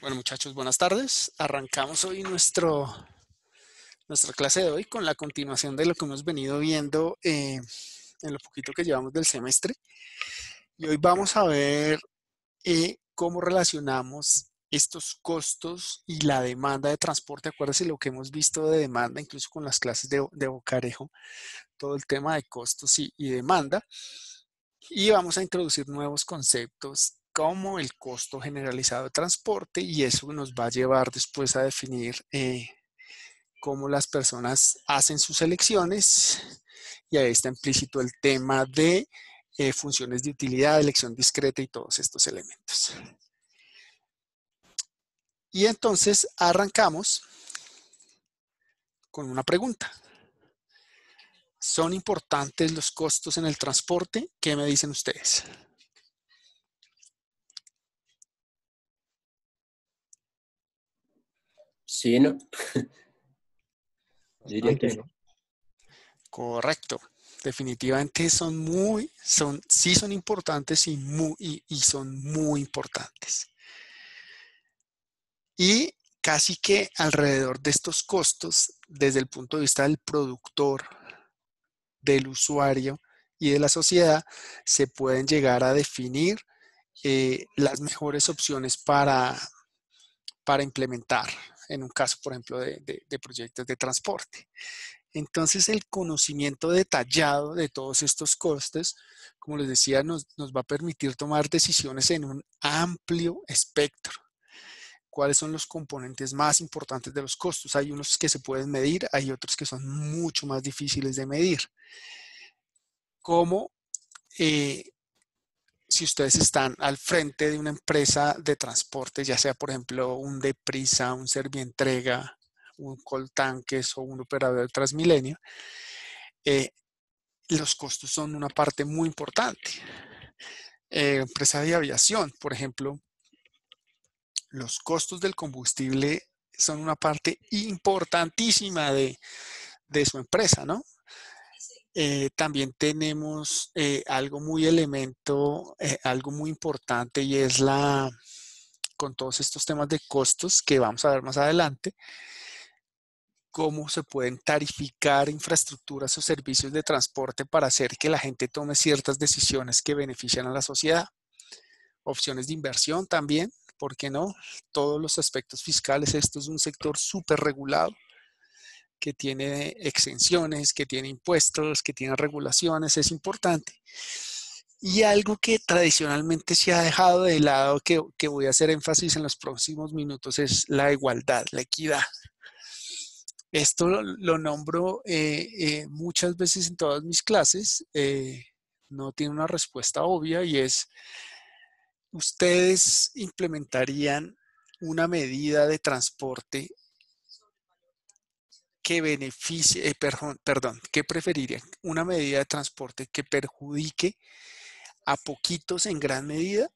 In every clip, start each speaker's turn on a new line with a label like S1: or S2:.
S1: Bueno, muchachos, buenas tardes. Arrancamos hoy nuestro, nuestra clase de hoy con la continuación de lo que hemos venido viendo eh, en lo poquito que llevamos del semestre. Y hoy vamos a ver eh, cómo relacionamos estos costos y la demanda de transporte. Acuérdense lo que hemos visto de demanda, incluso con las clases de, de Bocarejo, todo el tema de costos y demanda. Y vamos a introducir nuevos conceptos como el costo generalizado de transporte y eso nos va a llevar después a definir eh, cómo las personas hacen sus elecciones y ahí está implícito el tema de eh, funciones de utilidad, elección discreta y todos estos elementos. Y entonces arrancamos con una pregunta. ¿Son importantes los costos en el transporte? ¿Qué me dicen ustedes?
S2: Sí, ¿no? Diría que no.
S1: Correcto. Definitivamente son muy, son, sí son importantes y, muy, y, son muy importantes. Y casi que alrededor de estos costos, desde el punto de vista del productor, del usuario y de la sociedad, se pueden llegar a definir eh, las mejores opciones para implementar en un caso, por ejemplo, de, proyectos de transporte. Entonces, el conocimiento detallado de todos estos costes, como les decía, nos, va a permitir tomar decisiones en un amplio espectro cuáles son los componentes más importantes de los costos. Hay unos que se pueden medir, hay otros que son mucho más difíciles de medir. ¿Cómo eh, si ustedes están al frente de una empresa de transporte, ya sea por ejemplo un Deprisa, un Servientrega, un Coltanques o un operador de Transmilenio, eh, los costos son una parte muy importante. Eh, empresa de aviación, por ejemplo, los costos del combustible son una parte importantísima de, de su empresa, ¿no? Eh, también tenemos eh, algo muy elemento, eh, algo muy importante y es la, con todos estos temas de costos que vamos a ver más adelante, cómo se pueden tarificar infraestructuras o servicios de transporte para hacer que la gente tome ciertas decisiones que benefician a la sociedad. Opciones de inversión también, ¿por qué no? Todos los aspectos fiscales, esto es un sector súper regulado que tiene exenciones, que tiene impuestos, que tiene regulaciones, es importante. Y algo que tradicionalmente se ha dejado de lado, que, voy a hacer énfasis en los próximos minutos, es la igualdad, la equidad. Esto lo, nombro eh, eh, muchas veces en todas mis clases. Eh, no tiene una respuesta obvia y es, ¿ustedes implementarían una medida de transporte que beneficie, eh, perdón, qué preferiría? ¿Una medida de transporte que perjudique a poquitos en gran medida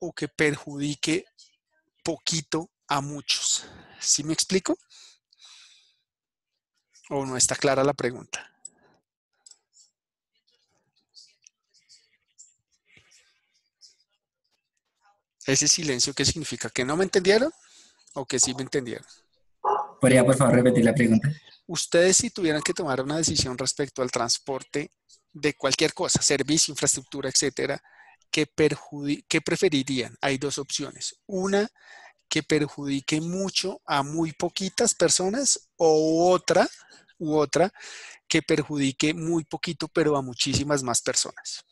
S1: o que perjudique poquito a muchos? ¿Sí me explico? ¿O no está clara la pregunta? Ese silencio, ¿qué significa? ¿Que no me entendieron o que sí me entendieron? ¿Podría, por favor, repetir la pregunta? Ustedes si tuvieran que tomar una decisión respecto al transporte de cualquier cosa, servicio, infraestructura, etcétera, ¿qué, qué preferirían? Hay dos opciones. Una que perjudique mucho a muy poquitas personas o otra u otra que perjudique muy poquito pero a muchísimas más personas.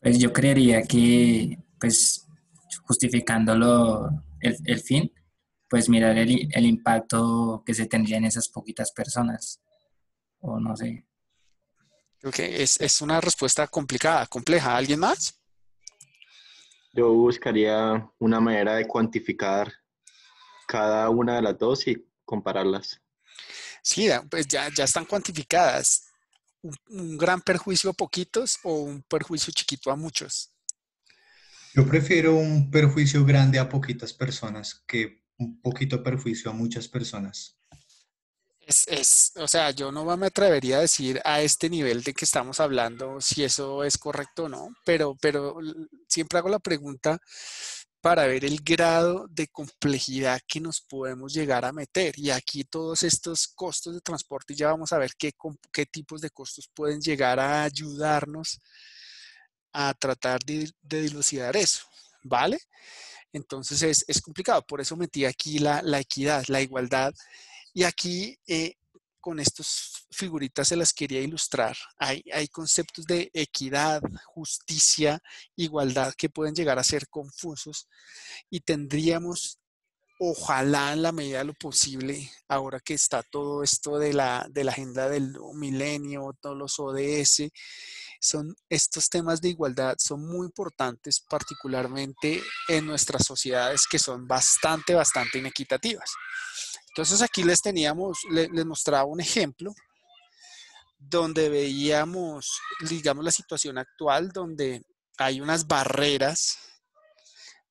S3: Pues yo creería que pues justificándolo el, fin, pues mirar el, impacto que se tendría en esas poquitas personas. O no sé.
S1: Creo que es, una respuesta complicada, compleja. ¿Alguien más?
S2: Yo buscaría una manera de cuantificar cada
S1: una de las dos y compararlas. Sí, pues ya, están cuantificadas. un
S2: gran perjuicio a poquitos o un perjuicio chiquito a muchos. Yo prefiero un perjuicio grande a poquitas personas que un poquito perjuicio a muchas personas.
S1: Es, o sea, yo no me atrevería a decir a este nivel de que estamos hablando si eso es correcto o no, pero, pero siempre hago la pregunta para ver el grado de complejidad que nos podemos llegar a meter. Y aquí todos estos costos de transporte, ya vamos a ver qué, qué tipos de costos pueden llegar a ayudarnos a tratar de, dilucidar eso, ¿vale? Entonces es, complicado, por eso metí aquí la, equidad, la igualdad. Y aquí eh, con estas figuritas se las quería ilustrar. Hay, hay, conceptos de equidad, justicia, igualdad que pueden llegar a ser confusos y tendríamos ojalá en la medida de lo posible, ahora que está todo esto de la, agenda del milenio, todos los ODS, son estos temas de igualdad son muy importantes, particularmente en nuestras sociedades que son bastante, bastante inequitativas. Entonces aquí les teníamos, les mostraba un ejemplo donde veíamos, digamos, la situación actual, donde hay unas barreras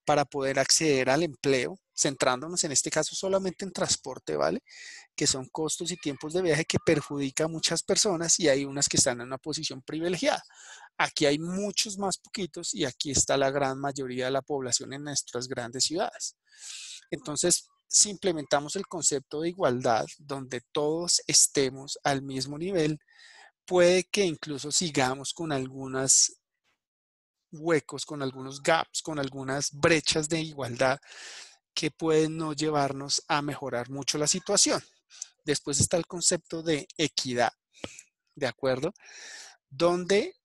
S1: para poder acceder al empleo centrándonos en este caso solamente en transporte, ¿vale? Que son costos y tiempos de viaje que perjudica a muchas personas y hay unas que están en una posición privilegiada. Aquí hay muchos más poquitos y aquí está la gran mayoría de la población en nuestras grandes ciudades. Entonces, si implementamos el concepto de igualdad, donde todos estemos al mismo nivel, puede que incluso sigamos con algunas huecos, con algunos gaps, con algunas brechas de igualdad que pueden no llevarnos a mejorar mucho la situación. Después está el concepto de equidad, ¿de acuerdo? Donde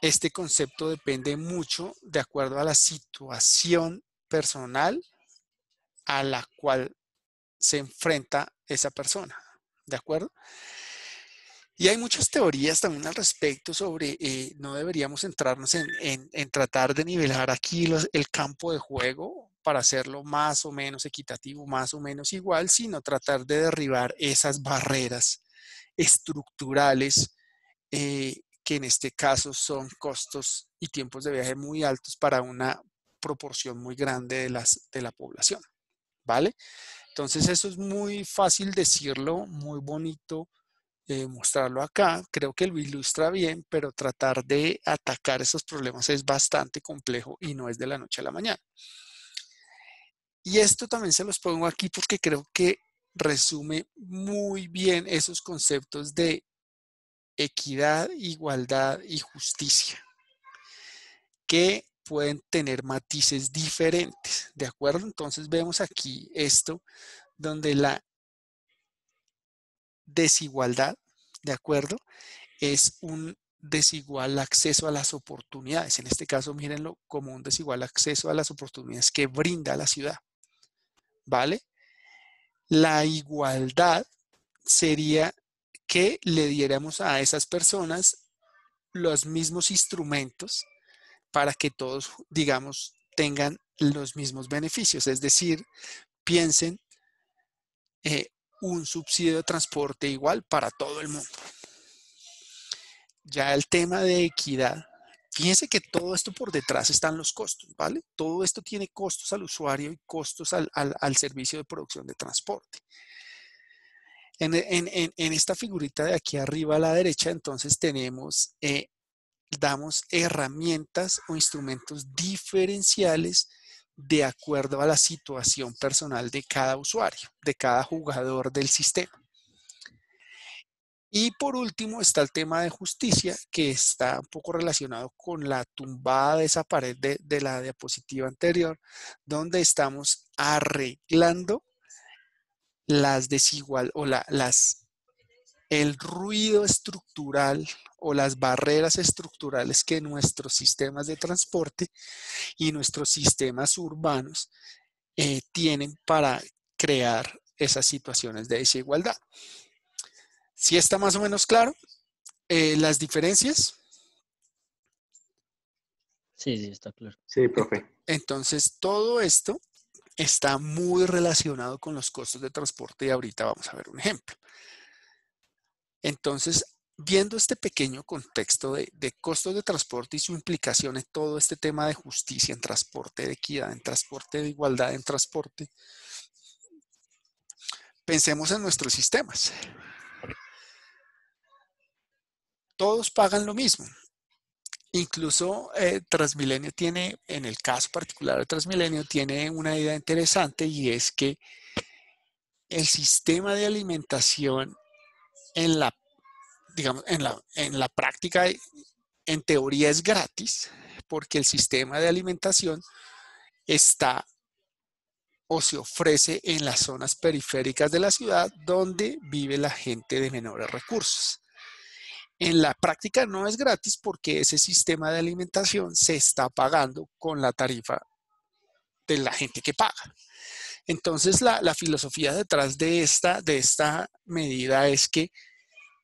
S1: este concepto depende mucho de acuerdo a la situación personal a la cual se enfrenta esa persona, ¿de acuerdo? Y hay muchas teorías también al respecto sobre, eh, no deberíamos centrarnos en, tratar de nivelar aquí el campo de juego para hacerlo más o menos equitativo, más o menos igual, sino tratar de derribar esas barreras estructurales eh, que en este caso son costos y tiempos de viaje muy altos para una proporción muy grande de, las, de la población. ¿Vale? Entonces eso es muy fácil decirlo, muy bonito eh, mostrarlo acá. Creo que lo ilustra bien, pero tratar de atacar esos problemas es bastante complejo y no es de la noche a la mañana. Y esto también se los pongo aquí porque creo que resume muy bien esos conceptos de equidad, igualdad y justicia, que pueden tener matices diferentes, ¿de acuerdo? Entonces vemos aquí esto, donde la desigualdad, ¿de acuerdo? Es un desigual acceso a las oportunidades. En este caso, mírenlo como un desigual acceso a las oportunidades que brinda la ciudad. ¿vale? La igualdad sería que le diéramos a esas personas los mismos instrumentos para que todos, digamos, tengan los mismos beneficios. Es decir, piensen eh, un subsidio de transporte igual para todo el mundo. Ya el tema de equidad Fíjense que todo esto por detrás están los costos, ¿vale? Todo esto tiene costos al usuario y costos al, servicio de producción de transporte. En, esta figurita de aquí arriba a la derecha, entonces tenemos, eh, damos herramientas o instrumentos diferenciales de acuerdo a la situación personal de cada usuario, de cada jugador del sistema. Y por último está el tema de justicia, que está un poco relacionado con la tumbada de esa pared de, la diapositiva anterior, donde estamos arreglando las desigual o las el ruido estructural o las barreras estructurales que nuestros sistemas de transporte y nuestros sistemas urbanos eh, tienen para crear esas situaciones de desigualdad si está más o menos claro eh, las diferencias? Sí, sí, está claro. Sí, profe. Entonces, todo esto está muy relacionado con los costos de transporte y ahorita vamos a ver un ejemplo. Entonces, viendo este pequeño contexto de, costos de transporte y su implicación en todo este tema de justicia en transporte de equidad, en transporte de igualdad, en transporte, pensemos en nuestros sistemas todos pagan lo mismo. Incluso eh, Transmilenio tiene, en el caso particular de Transmilenio, tiene una idea interesante y es que el sistema de alimentación en la, en la práctica, en teoría es gratis, porque el sistema de alimentación está o se ofrece en las zonas periféricas de la ciudad donde vive la gente de menores recursos. En la práctica no es gratis porque ese sistema de alimentación se está pagando con la tarifa de la gente que paga. Entonces, la, filosofía detrás de esta, de esta medida es que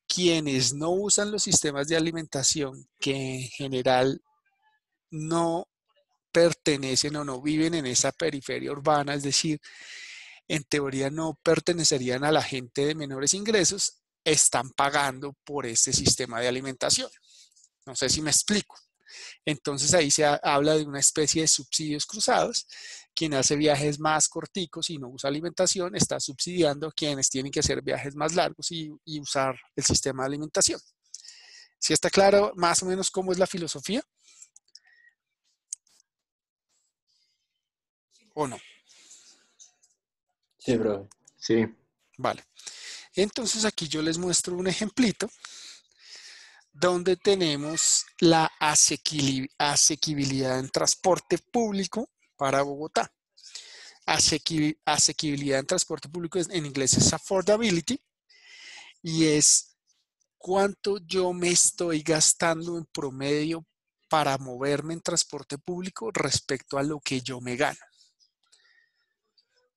S1: quienes no usan los sistemas de alimentación, que en general no pertenecen o no viven en esa periferia urbana, es decir, en teoría no pertenecerían a la gente de menores ingresos, están pagando por este sistema de alimentación. No sé si me explico. Entonces ahí se habla de una especie de subsidios cruzados. Quien hace viajes más corticos y no usa alimentación está subsidiando a quienes tienen que hacer viajes más largos y, usar el sistema de alimentación. Si ¿Sí está claro más o menos cómo es la filosofía? ¿O no? Sí, bro. Sí. Vale. Entonces aquí yo les muestro un ejemplito donde tenemos la asequibilidad en transporte público para Bogotá. Asequibilidad en transporte público en inglés es affordability y es cuánto yo me estoy gastando en promedio para moverme en transporte público respecto a lo que yo me gano.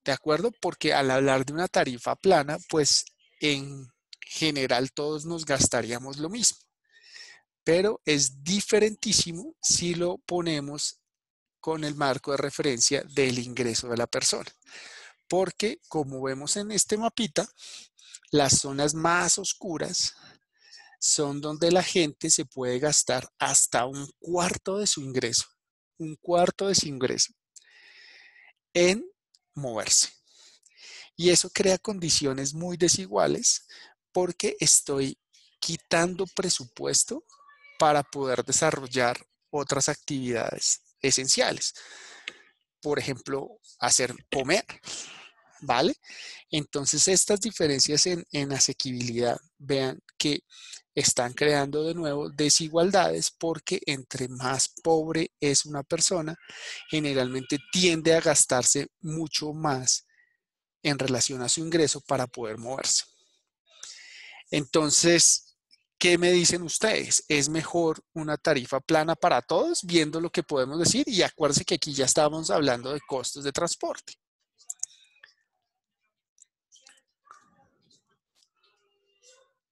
S1: ¿De acuerdo? Porque al hablar de una tarifa plana, pues en general todos nos gastaríamos lo mismo. Pero es diferentísimo si lo ponemos con el marco de referencia del ingreso de la persona. Porque como vemos en este mapita, las zonas más oscuras son donde la gente se puede gastar hasta un cuarto de su ingreso, un cuarto de su ingreso en moverse. Y eso crea condiciones muy desiguales porque estoy quitando presupuesto para poder desarrollar otras actividades esenciales. Por ejemplo, hacer comer, ¿vale? Entonces, estas diferencias en, en asequibilidad, vean que están creando de nuevo desigualdades porque entre más pobre es una persona, generalmente tiende a gastarse mucho más en relación a su ingreso para poder moverse. Entonces, ¿qué me dicen ustedes? ¿Es mejor una tarifa plana para todos? Viendo lo que podemos decir y acuérdense que aquí ya estábamos hablando de costos de transporte.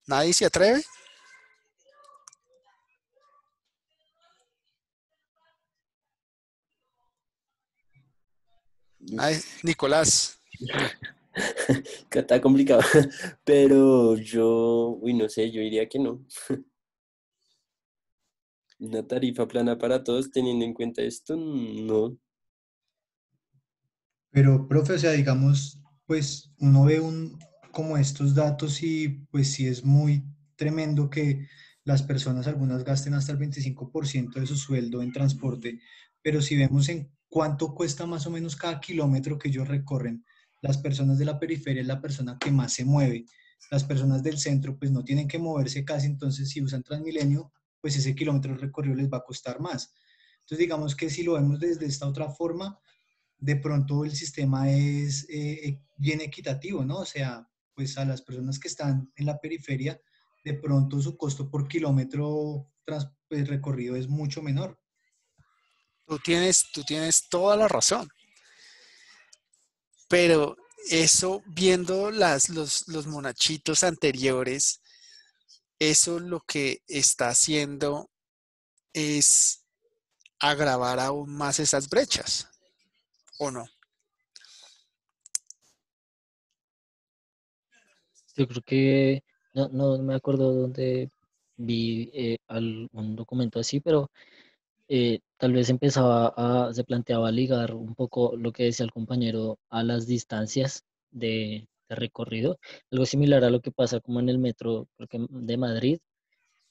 S2: ¿Nadie se atreve? Nicolás. Está complicado. Pero yo, uy, no sé, yo diría que no. Una tarifa plana para todos, teniendo en cuenta esto, no. Pero, profe, o sea, digamos, pues uno ve un, como estos datos y pues sí es muy tremendo que las personas algunas gasten hasta el 25% de su sueldo en transporte, pero si vemos en cuánto cuesta más o menos cada kilómetro que ellos recorren, las personas de la periferia es la persona que más se mueve. Las personas del centro pues no tienen que moverse casi, entonces si usan Transmilenio, pues ese kilómetro recorrido les va a costar más. Entonces digamos que si lo vemos desde esta otra forma, de pronto el sistema es eh, eh, bien equitativo, ¿no? O sea, pues a las personas que están en la periferia, de pronto su costo por kilómetro pues, recorrido es mucho menor.
S1: Tú tienes, tú tienes toda la razón. Pero eso, viendo las, los, monachitos anteriores, eso lo que está haciendo es agravar aún más esas brechas, ¿o no?
S3: Yo creo que no, me acuerdo dónde vi eh, algún documento así, pero eh, tal vez empezaba a, se planteaba ligar un poco lo que decía el compañero a las distancias de, recorrido, algo similar a lo que pasa como en el metro de Madrid,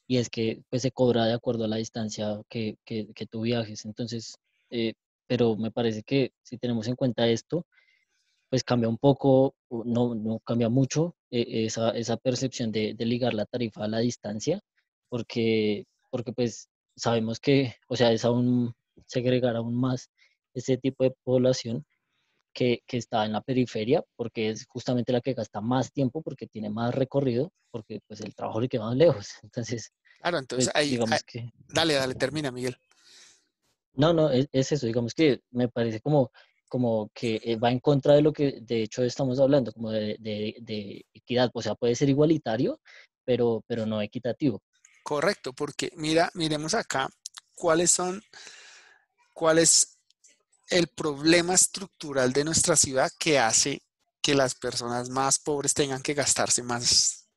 S3: y es que pues, se cobra de acuerdo a la distancia que, que, tú viajes. Entonces, eh, pero me parece que si tenemos en cuenta esto, pues cambia un poco, no, no cambia mucho eh, esa, esa, percepción de, de, ligar la tarifa a la distancia, porque, porque pues sabemos que, o sea, es aún segregar aún más ese tipo de población que, que, está en la periferia, porque es justamente la que gasta más tiempo, porque tiene más recorrido, porque pues el trabajo le queda más lejos. Entonces,
S1: entonces pues, digamos que... Dale, dale, termina, Miguel.
S3: No, no, es, eso, digamos que me parece como, como que eh, va en contra de lo que de hecho estamos hablando, como de, de equidad, o sea, puede ser igualitario, pero, pero no equitativo.
S1: Correcto, porque mira, miremos acá cuáles son, cuál es el problema estructural de nuestra ciudad que hace que las personas más pobres tengan que gastarse más,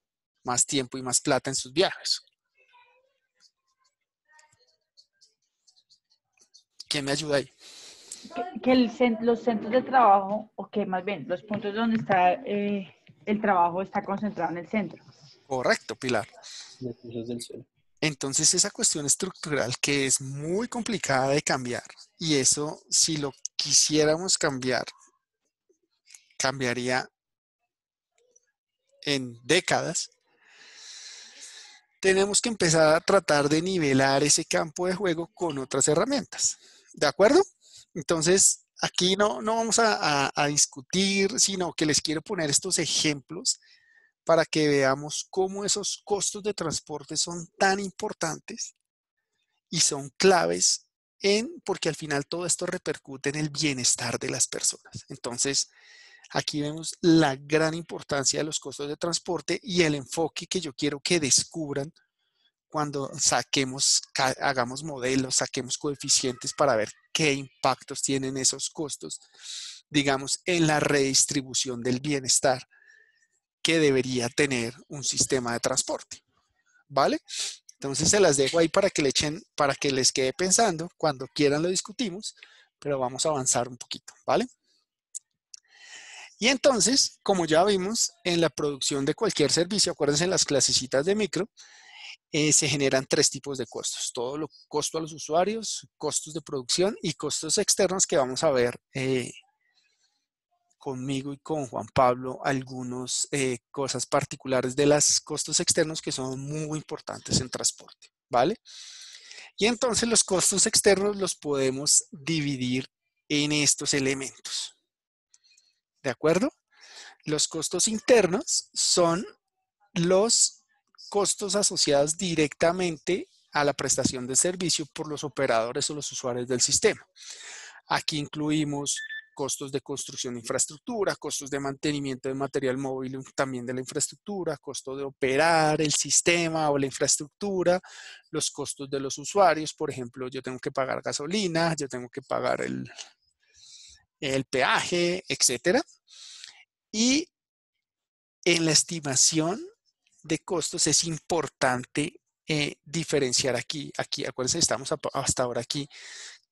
S1: más tiempo y más plata en sus viajes. ¿Quién me ayuda ahí?
S3: Que, los centros de trabajo, o que más bien, los puntos donde está eh, el trabajo está concentrado en el centro.
S1: Correcto, Pilar. Entonces, esa cuestión estructural que es muy complicada de cambiar, y eso, si lo quisiéramos cambiar, cambiaría en décadas, tenemos que empezar a tratar de nivelar ese campo de juego con otras herramientas. ¿De acuerdo? Entonces, aquí no, no vamos a discutir, sino que les quiero poner estos ejemplos para que veamos cómo esos costos de transporte son tan importantes y son claves en, porque al final todo esto repercute en el bienestar de las personas. Entonces, aquí vemos la gran importancia de los costos de transporte y el enfoque que yo quiero que descubran cuando saquemos, hagamos modelos, saquemos coeficientes para ver qué impactos tienen esos costos, digamos, en la redistribución del bienestar que debería tener un sistema de transporte. ¿Vale? Entonces se las dejo ahí para que le echen, para que les quede pensando. Cuando quieran lo discutimos, pero vamos a avanzar un poquito, ¿vale? Y entonces, como ya vimos, en la producción de cualquier servicio, acuérdense en las clasecitas de micro, eh, se generan tres tipos de costos. Todo lo costo a los usuarios, costos de producción y costos externos que vamos a ver eh, conmigo y con Juan Pablo algunas eh, cosas particulares de los costos externos que son muy importantes en transporte, ¿vale? Y entonces los costos externos los podemos dividir en estos elementos. ¿De acuerdo? Los costos internos son los costos asociados directamente a la prestación de servicio por los operadores o los usuarios del sistema. Aquí incluimos costos de construcción de infraestructura, costos de mantenimiento de material móvil em, también de la infraestructura, costo de operar el sistema o la infraestructura, los costos de los usuarios, por ejemplo, yo tengo que pagar gasolina, yo tengo que pagar el, el peaje, etcétera. Y en la estimación de costos es importante eh, diferenciar aquí, aquí, acuérdense, estamos hasta ahora aquí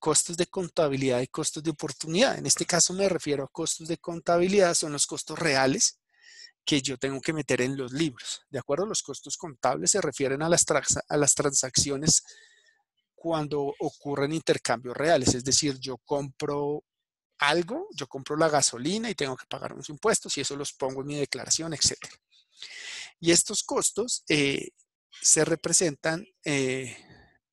S1: costos de contabilidad y costos de oportunidad. En este caso me refiero a costos de contabilidad, son los costos reales que yo tengo que meter en los libros. ¿De acuerdo? Los costos contables se refieren a las, transacciones cuando ocurren intercambios reales. Es decir, yo compro algo, yo compro la gasolina y tengo que pagar unos impuestos y eso los pongo en mi declaración, etc. Y estos costos eh, se representan eh,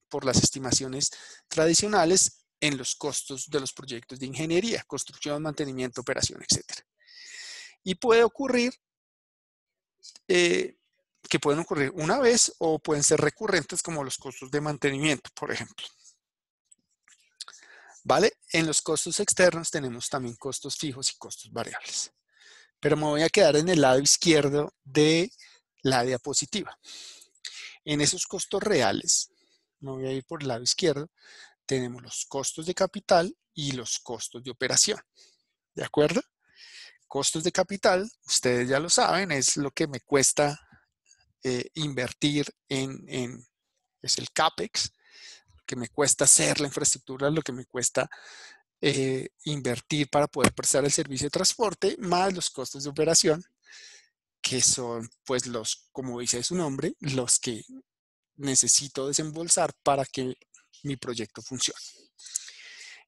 S1: por las estimaciones tradicionales en los costos de los proyectos de ingeniería, construcción, mantenimiento, operación, etc. Y puede ocurrir eh, que pueden ocurrir una vez o pueden ser recurrentes como los costos de mantenimiento, por ejemplo. ¿Vale? En los costos externos tenemos también costos fijos y costos variables. Pero me voy a quedar en el lado izquierdo de la diapositiva. En esos costos reales, me voy a ir por el lado izquierdo, tenemos los costos de capital y los costos de operación. ¿De acuerdo? Costos de capital, ustedes ya lo saben, es lo que me cuesta eh, invertir en, es el CAPEX, lo que me cuesta hacer la infraestructura, lo que me cuesta eh, invertir para poder prestar el servicio de transporte, más los costos de operación, que son, pues, los, como dice su nombre, los que necesito desembolsar para que mi proyecto funciona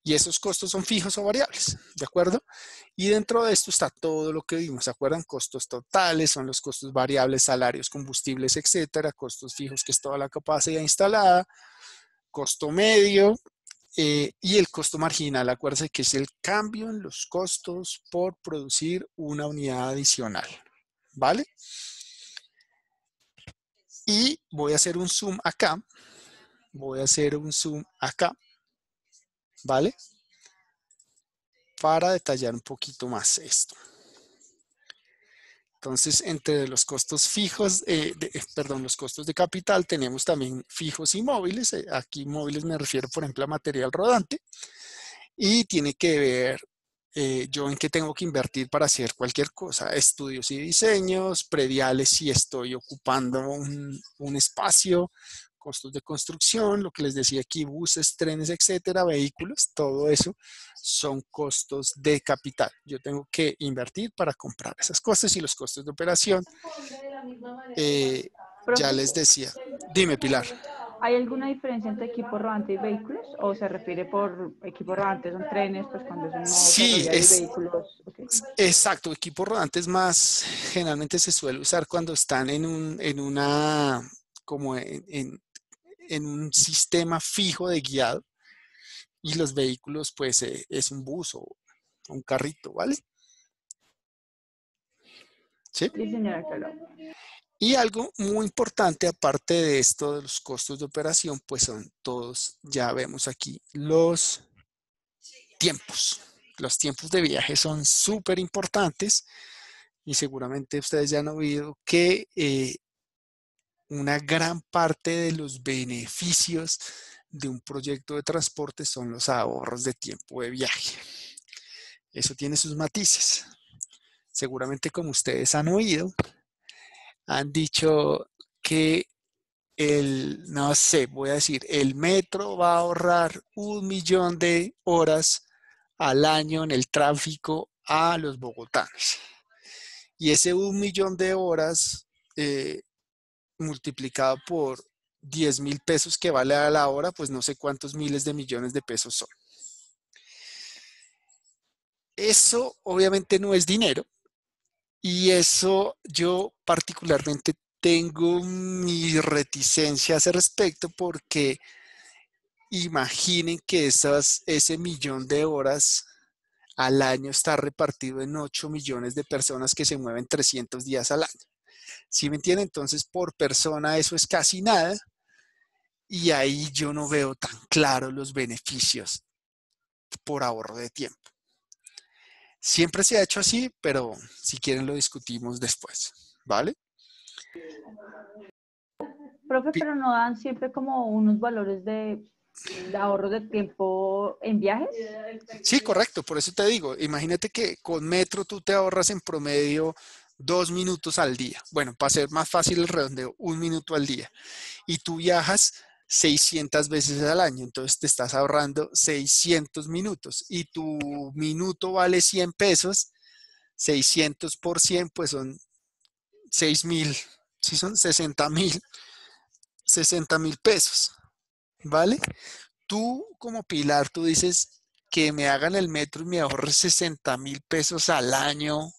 S1: Y esos costos son fijos o variables, ¿de acuerdo? Y dentro de esto está todo lo que vimos, ¿se acuerdan? Costos totales, son los costos variables, salarios, combustibles, etcétera, costos fijos, que es toda la capacidad instalada, costo medio eh, y el costo marginal, acuérdense que es el cambio en los costos por producir una unidad adicional, ¿vale? Y voy a hacer un zoom acá voy a hacer un zoom acá, ¿vale? Para detallar un poquito más esto. Entonces, entre los costos fijos, eh, eh, perdón, los costos de capital, tenemos también fijos y móviles. Eh, aquí móviles me refiero, por ejemplo, a material rodante. Y tiene que ver yo en qué tengo que invertir para hacer cualquier cosa. Estudios y diseños, prediales si estoy ocupando un espacio, costos de construcción, lo que les decía aquí, buses, trenes, etcétera, vehículos, todo eso son costos de capital. Yo tengo que invertir para comprar esas cosas y los costos de operación.
S2: Eh, ya les decía.
S1: Dime, Pilar.
S3: ¿Hay alguna diferencia entre equipo rodante y vehículos? ¿O se refiere por equipo rodante son trenes, pues cuando son sí, es, vehículos?
S1: Exacto, equipo rodante es más, generalmente se suele usar cuando están en, un, en una, como en, en un sistema fijo de guiado y los vehículos pues eh, es un bus o un carrito, ¿vale? ¿Sí? y algo muy importante, aparte de esto de los costos de operación, pues son todos, ya vemos aquí, los tiempos. Los tiempos de viaje son súper importantes y seguramente ustedes ya han oído que eh, una gran parte de los beneficios de un proyecto de transporte son los ahorros de tiempo de viaje. Eso tiene sus matices. Seguramente como ustedes han oído, han dicho que el, no sé, voy a decir, el metro va a ahorrar un millón de horas al año en el tráfico a los bogotanos. Y ese un millón de horas eh, multiplicado por 10 mil pesos que vale a la hora, pues no sé cuántos miles de millones de pesos son. Eso obviamente no es dinero y eso yo particularmente tengo mi reticencia a respecto porque imaginen que ese millón de horas al año está repartido en 8 millones de personas que se mueven 300 días al año. Si me entienden? Entonces, por persona eso es casi nada. Y ahí yo no veo tan claro los beneficios por ahorro de tiempo. Siempre se ha hecho así, pero si quieren lo discutimos después, ¿vale? Profe,
S3: pero no dan siempre como unos valores de ahorro de tiempo en viajes?
S1: Sí, correcto, por eso te digo, imagínate que con metro tú te ahorras en promedio dos minutos al día. Bueno, para ser más fácil el redondeo, un minuto al día. Y tú viajas 600 veces al año, entonces te estás ahorrando 600 minutos y tu minuto vale 100 pesos, 600 por 100 pues son 6 mil, si son 60 mil, 60 mil pesos, ¿vale? Tú como Pilar, tú dices que me hagan el metro y me ahorre 60 mil pesos al año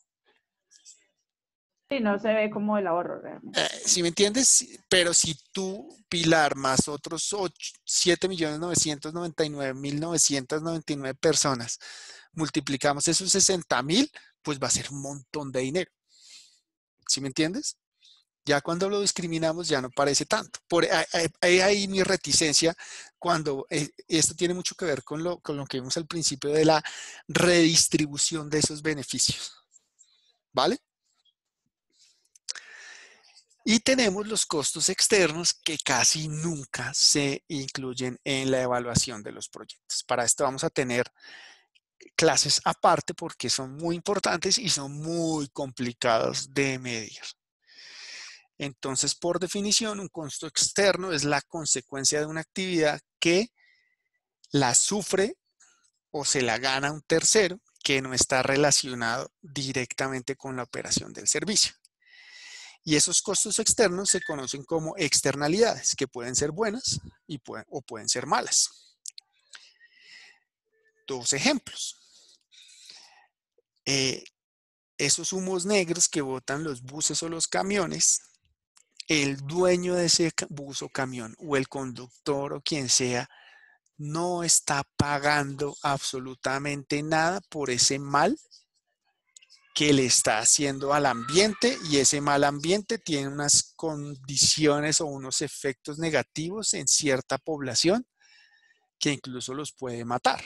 S3: Sí, no se ve como el ahorro realmente.
S1: Eh, si me entiendes? Pero si tú, Pilar, más otros 7.999.999 personas, multiplicamos esos 60.000, pues va a ser un montón de dinero. ¿Sí me entiendes? Ya cuando lo discriminamos ya no parece tanto. Por ahí, mi reticencia cuando eh, esto tiene mucho que ver con lo, con lo que vimos al principio de la redistribución de esos beneficios. ¿Vale? Y tenemos los costos externos que casi nunca se incluyen en la evaluación de los proyectos. Para esto vamos a tener clases aparte porque son muy importantes y son muy complicados de medir. Entonces, por definición, un costo externo es la consecuencia de una actividad que la sufre o se la gana un tercero que no está relacionado directamente con la operación del servicio. Y esos costos externos se conocen como externalidades, que pueden ser buenas y pueden, o pueden ser malas. Dos ejemplos. Eh, esos humos negros que botan los buses o los camiones, el dueño de ese bus o camión o el conductor o quien sea, no está pagando absolutamente nada por ese mal que le está haciendo al ambiente y ese mal ambiente tiene unas condiciones o unos efectos negativos en cierta población que incluso los puede matar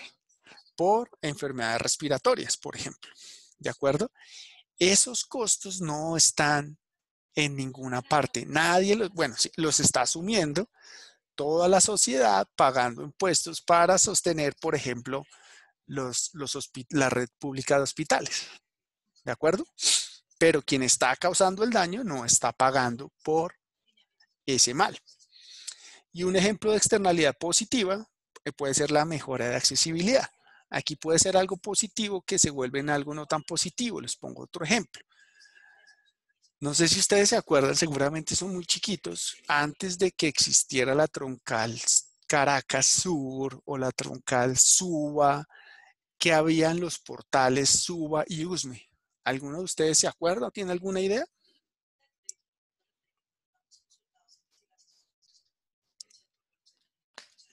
S1: por enfermedades respiratorias, por ejemplo. ¿De acuerdo? Esos costos no están en ninguna parte. Nadie los, bueno, los está asumiendo toda la sociedad pagando impuestos para sostener, por ejemplo, los la red pública de hospitales. ¿de acuerdo? Pero quien está causando el daño no está pagando por ese mal. Y un ejemplo de externalidad positiva eh, puede ser la mejora de accesibilidad. Aquí puede ser algo positivo que se vuelve en algo no tan positivo. Les pongo otro ejemplo. No sé si ustedes se acuerdan, seguramente son muy chiquitos, antes de que existiera la troncal Caracas Sur o la troncal Suba, que habían los portales Suba y Usme. ¿Alguno de ustedes se acuerda o tiene alguna idea?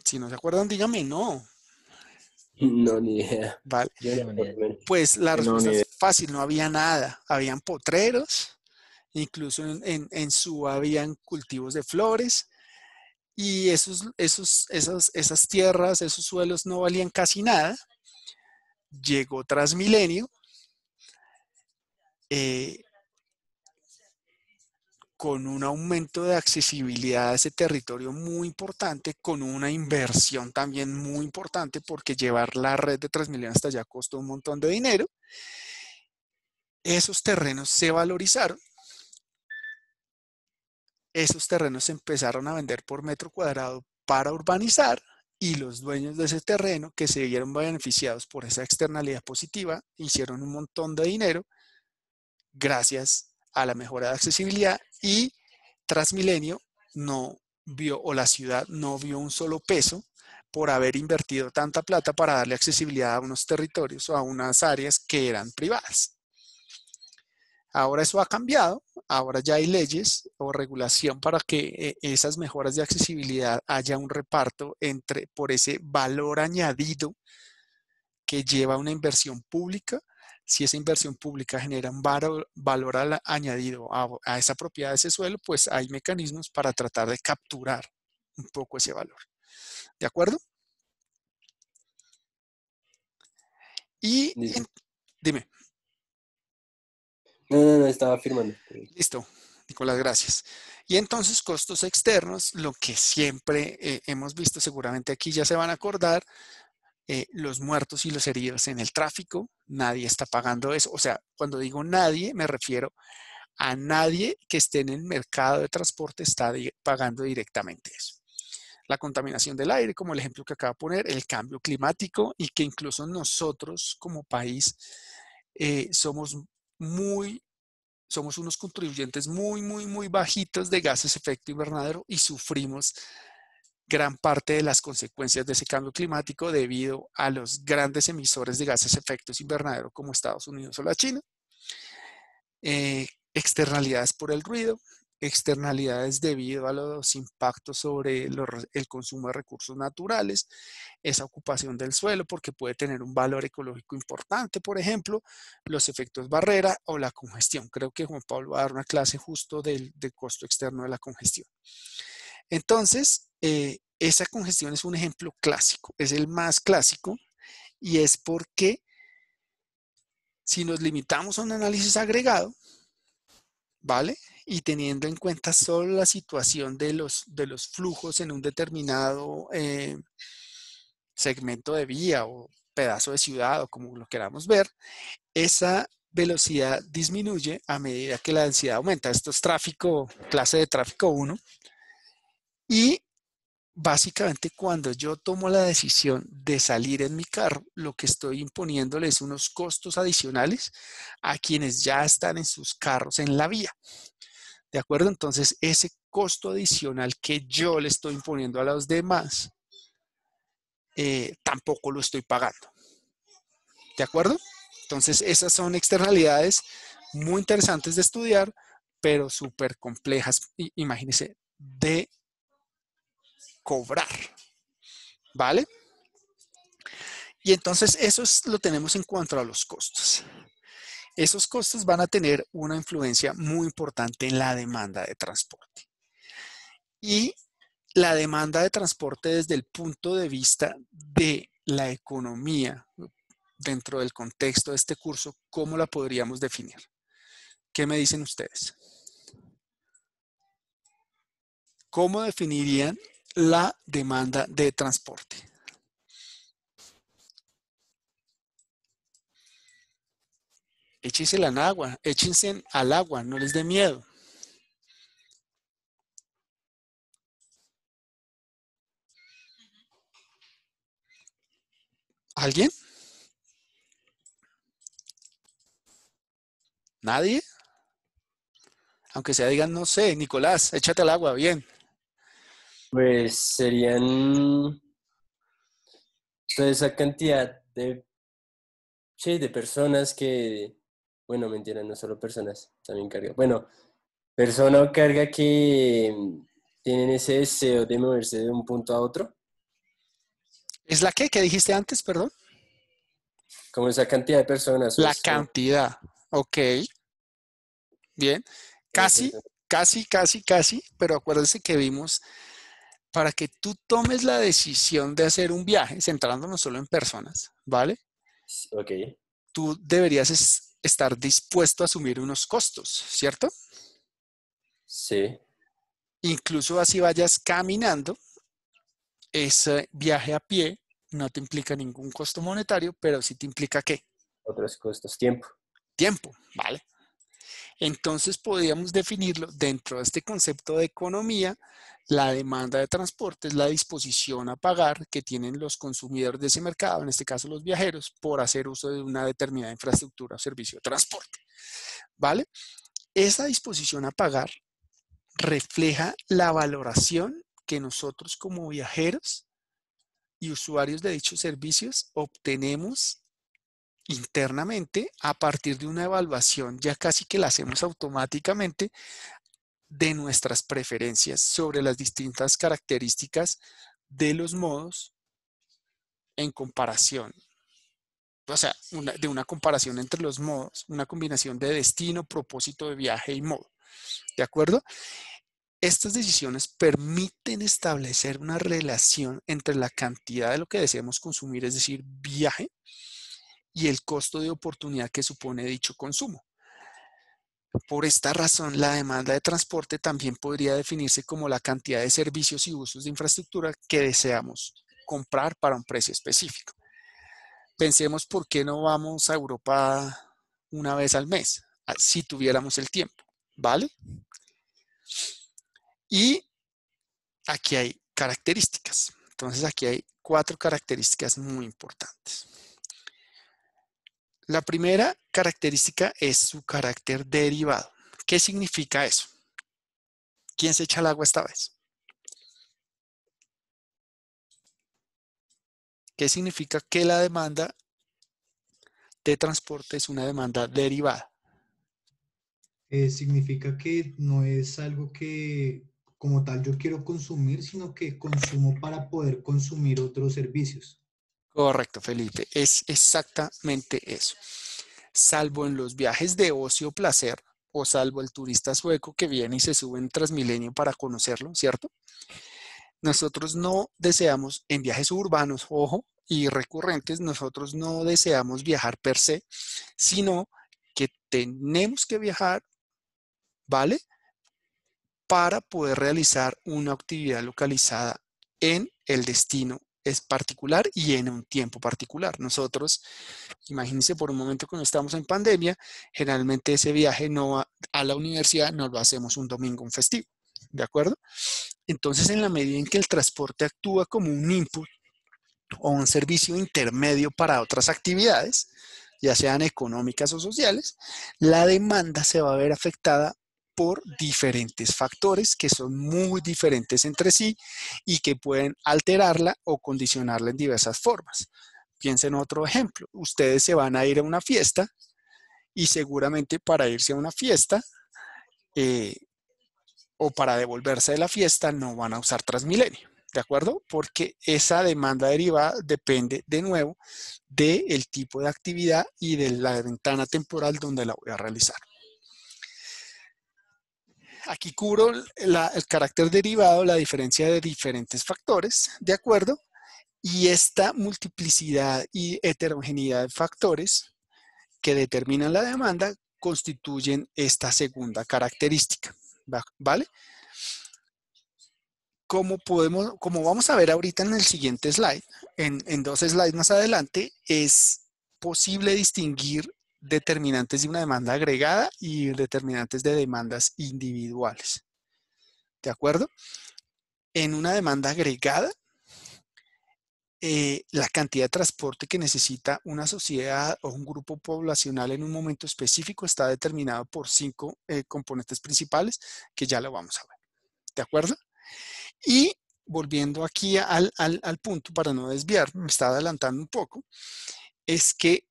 S1: Si no se acuerdan, díganme no. No, ni idea. Vale. Pues la respuesta es fácil, no había nada. Habían potreros, incluso en, su habían cultivos de flores, y esos, esos, esas, esas tierras, esos suelos no valían casi nada. Llegó tras milenio eh, con un aumento de accesibilidad a ese territorio muy importante, con una inversión también muy importante, porque llevar la red de millones hasta allá costó un montón de dinero. Esos terrenos se valorizaron. Esos terrenos se empezaron a vender por metro cuadrado para urbanizar y los dueños de ese terreno que se vieron beneficiados por esa externalidad positiva hicieron un montón de dinero gracias a la mejora de accesibilidad y milenio no vio, o la ciudad no vio un solo peso por haber invertido tanta plata para darle accesibilidad a unos territorios o a unas áreas que eran privadas. Ahora eso ha cambiado, ahora ya hay leyes o regulación para que eh, esas mejoras de accesibilidad haya un reparto entre por ese valor añadido que lleva una inversión pública si esa inversión pública genera un valor, añadido a, esa propiedad de ese suelo, pues hay mecanismos para tratar de capturar un poco ese valor. ¿De acuerdo? Y dime. No, no, no,
S2: estaba firmando.
S1: Listo, Nicolás, gracias. Y entonces costos externos, lo que siempre eh, hemos visto, seguramente aquí ya se van a acordar, eh, los muertos y los heridos en el tráfico, nadie está pagando eso. O sea, cuando digo nadie, me refiero a nadie que esté en el mercado de transporte está pagando directamente eso. La contaminación del aire, como el ejemplo que acaba de poner, el cambio climático y que incluso nosotros como país eh, somos muy, somos unos contribuyentes muy, muy, muy bajitos de gases efecto invernadero y sufrimos gran parte de las consecuencias de ese cambio climático debido a los grandes emisores de gases efectos invernadero como Estados Unidos o la China. Eh, externalidades por el ruido, externalidades debido a los impactos sobre el consumo de recursos naturales, esa ocupación del suelo porque puede tener un valor ecológico importante, por ejemplo, los efectos barrera o la congestión. Creo que Juan Pablo va a dar una clase justo del, del costo externo de la congestión. Entonces, eh, esa congestión es un ejemplo clásico, es el más clásico y es porque si nos limitamos a un análisis agregado, ¿vale? Y teniendo en cuenta solo la situación de los, de los flujos en un determinado eh, segmento de vía o pedazo de ciudad o como lo queramos ver, esa velocidad disminuye a medida que la densidad aumenta. Esto es tráfico, clase de tráfico 1. Y básicamente cuando yo tomo la decisión de salir en mi carro, lo que estoy imponiéndole es unos costos adicionales a quienes ya están en sus carros en la vía. ¿De acuerdo? Entonces, ese costo adicional que yo le estoy imponiendo a los demás, eh, tampoco lo estoy pagando. ¿De acuerdo? Entonces, esas son externalidades muy interesantes de estudiar, pero súper complejas, imagínense, de cobrar. ¿Vale? Y entonces eso es, lo tenemos en cuanto a los costos. Esos costos van a tener una influencia muy importante en la demanda de transporte. Y la demanda de transporte desde el punto de vista de la economía dentro del contexto de este curso, ¿cómo la podríamos definir? ¿Qué me dicen ustedes? ¿Cómo definirían la demanda de transporte. Échense al agua, échense al agua, no les dé miedo. ¿Alguien? ¿Nadie? Aunque sea digan, no sé, Nicolás, échate al agua, bien.
S2: Pues serían toda pues, esa cantidad de, de personas que, bueno, mentira, no solo personas, también carga. Bueno, persona o carga que tienen ese deseo de moverse de un punto a otro. ¿Es la que, que dijiste antes, perdón? Como esa cantidad de personas. La pues,
S1: cantidad, ok. Bien, casi, casi, casi, casi, pero acuérdense que vimos para que tú tomes la decisión de hacer un viaje, centrándonos solo en personas, ¿vale? Ok. Tú deberías estar dispuesto a asumir unos costos, ¿cierto? Sí. Incluso así vayas caminando, ese viaje a pie no te implica ningún costo monetario, pero sí te implica qué?
S2: Otros costos, tiempo.
S1: Tiempo, ¿vale? Entonces podríamos definirlo dentro de este concepto de economía la demanda de transporte es la disposición a pagar que tienen los consumidores de ese mercado, en este caso los viajeros, por hacer uso de una determinada infraestructura o servicio de transporte. ¿Vale? Esa disposición a pagar refleja la valoración que nosotros como viajeros y usuarios de dichos servicios obtenemos internamente a partir de una evaluación, ya casi que la hacemos automáticamente de nuestras preferencias sobre las distintas características de los modos en comparación. O sea, de una comparación entre los modos, una combinación de destino, propósito de viaje y modo. ¿De acuerdo? Estas decisiones permiten establecer una relación entre la cantidad de lo que deseamos consumir, es decir, viaje, y el costo de oportunidad que supone dicho consumo. Por esta razón, la demanda de transporte también podría definirse como la cantidad de servicios y usos de infraestructura que deseamos comprar para un precio específico. Pensemos por qué no vamos a Europa una vez al mes, si tuviéramos el tiempo, ¿vale? Y aquí hay características. Entonces aquí hay cuatro características muy importantes. La primera característica es su carácter derivado. ¿Qué significa eso? ¿Quién se echa el agua esta vez? ¿Qué significa que la demanda de transporte es una demanda derivada?
S2: Eh, significa que no es algo que como tal yo quiero consumir, sino que consumo para poder consumir otros servicios.
S1: Correcto, Felipe. Es exactamente eso. Salvo en los viajes de ocio placer, o salvo el turista sueco que viene y se sube en Transmilenio para conocerlo, ¿cierto? Nosotros no deseamos, en viajes urbanos, ojo, y recurrentes, nosotros no deseamos viajar per se, sino que tenemos que viajar, ¿vale? Para poder realizar una actividad localizada en el destino es particular y en un tiempo particular. Nosotros, imagínense por un momento cuando estamos en pandemia, generalmente ese viaje no va, a la universidad no lo hacemos un domingo, un festivo, ¿de acuerdo? Entonces, en la medida en que el transporte actúa como un input o un servicio intermedio para otras actividades, ya sean económicas o sociales, la demanda se va a ver afectada por diferentes factores que son muy diferentes entre sí y que pueden alterarla o condicionarla en diversas formas. Piensen otro ejemplo. Ustedes se van a ir a una fiesta y seguramente para irse a una fiesta eh, o para devolverse de la fiesta no van a usar Transmilenio. ¿De acuerdo? Porque esa demanda derivada depende de nuevo del tipo de actividad y de la ventana temporal donde la voy a realizar. Aquí cubro el carácter derivado, la diferencia de diferentes factores, ¿de acuerdo? Y esta multiplicidad y heterogeneidad de factores que determinan la demanda constituyen esta segunda característica, ¿vale? Como, podemos, como vamos a ver ahorita en el siguiente slide, en dos slides más adelante, es posible distinguir determinantes de una demanda agregada y determinantes de demandas individuales. ¿De acuerdo? En una demanda agregada, eh, la cantidad de transporte que necesita una sociedad o un grupo poblacional en un momento específico está determinado por cinco eh, componentes principales que ya lo vamos a ver. ¿De acuerdo? Y volviendo aquí al, al punto para no desviar, me está adelantando un poco, es que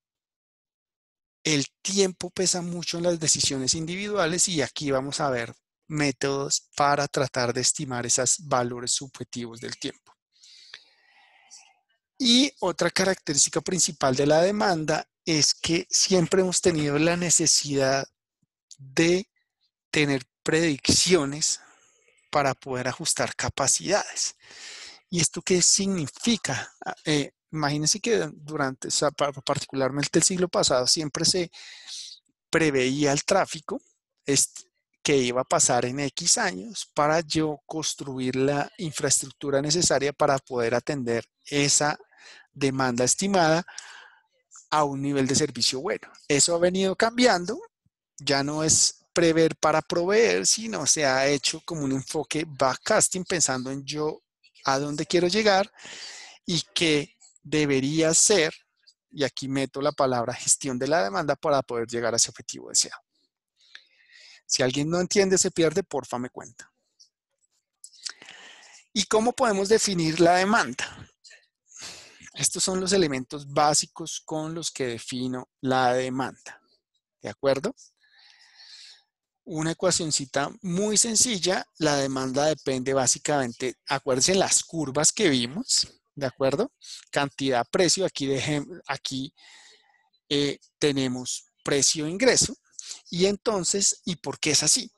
S1: el tiempo pesa mucho en las decisiones individuales y aquí vamos a ver métodos para tratar de estimar esos valores subjetivos del tiempo. Y otra característica principal de la demanda es que siempre hemos tenido la necesidad de tener predicciones para poder ajustar capacidades. ¿Y esto qué significa? Ah, eh, imagínense que durante, particularmente el siglo pasado, siempre se preveía el tráfico este, que iba a pasar en X años para yo construir la infraestructura necesaria para poder atender esa demanda estimada a un nivel de servicio bueno. Eso ha venido cambiando, ya no es prever para proveer, sino se ha hecho como un enfoque backcasting pensando en yo a dónde quiero llegar y que, debería ser, y aquí meto la palabra gestión de la demanda para poder llegar a ese objetivo deseado. Si alguien no entiende, se pierde, porfa me cuenta. ¿Y cómo podemos definir la demanda? Estos son los elementos básicos con los que defino la demanda. ¿De acuerdo? Una ecuacioncita muy sencilla. La demanda depende básicamente, acuérdense las curvas que vimos, ¿de acuerdo? Cantidad-precio, aquí, aquí eh, tenemos precio-ingreso. Y entonces, ¿y por qué es así?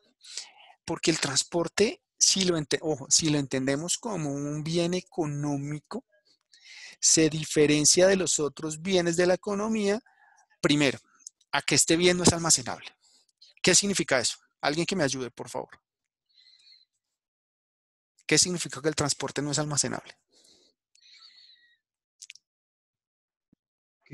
S1: Porque el transporte, si lo, ojo, si lo entendemos como un bien económico, se diferencia de los otros bienes de la economía, primero, a que este bien no es almacenable. ¿Qué significa eso? Alguien que me ayude, por favor. ¿Qué significa que el transporte
S2: no es almacenable?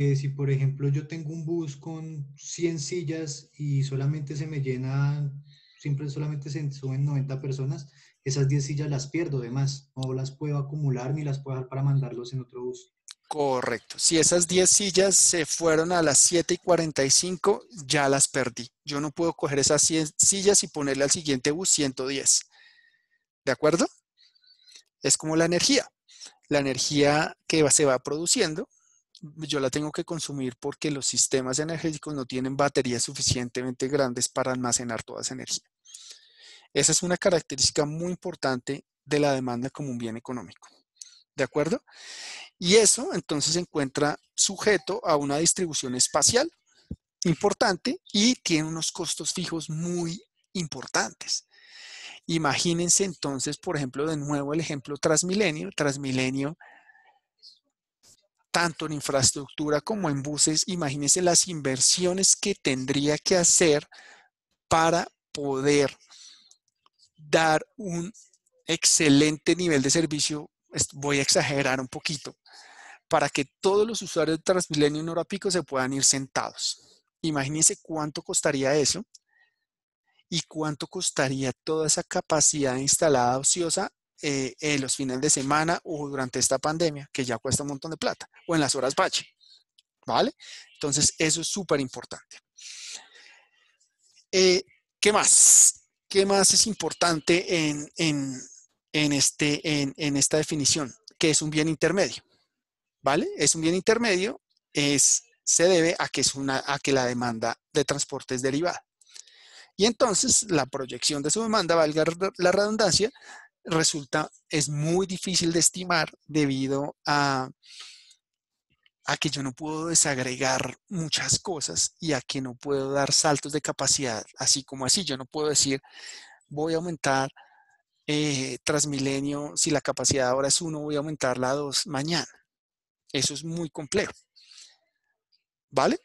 S2: Que si por ejemplo yo tengo un bus con 100 sillas y solamente se me llenan, siempre solamente se suben 90 personas, esas 10 sillas las pierdo además, no las puedo acumular ni las puedo dar para mandarlos en otro bus.
S1: Correcto. Si esas 10 sillas se fueron a las 7 y 45, ya las perdí. Yo no puedo coger esas 100 sillas y ponerle al siguiente bus 110. ¿De acuerdo? Es como la energía. La energía que se va produciendo yo la tengo que consumir porque los sistemas energéticos no tienen baterías suficientemente grandes para almacenar toda esa energía. Esa es una característica muy importante de la demanda como un bien económico. ¿De acuerdo? Y eso entonces se encuentra sujeto a una distribución espacial importante y tiene unos costos fijos muy importantes. Imagínense entonces, por ejemplo, de nuevo el ejemplo Transmilenio. Transmilenio tanto en infraestructura como en buses, imagínense las inversiones que tendría que hacer para poder dar un excelente nivel de servicio, voy a exagerar un poquito, para que todos los usuarios de Transmilenio en pico se puedan ir sentados. Imagínense cuánto costaría eso y cuánto costaría toda esa capacidad instalada ociosa eh, en los fines de semana o durante esta pandemia, que ya cuesta un montón de plata, o en las horas bache ¿Vale? Entonces, eso es súper importante. Eh, ¿Qué más? ¿Qué más es importante en, en, este, en, esta definición? Que es un bien intermedio. ¿Vale? Es un bien intermedio, es, se debe a que, es una, a que la demanda de transporte es derivada. Y entonces la proyección de su demanda, valga la redundancia, resulta, es muy difícil de estimar debido a, a que yo no puedo desagregar muchas cosas y a que no puedo dar saltos de capacidad, así como así. Yo no puedo decir, voy a aumentar tras eh, Transmilenio, si la capacidad ahora es 1, voy a aumentarla a 2 mañana. Eso es muy complejo. ¿Vale?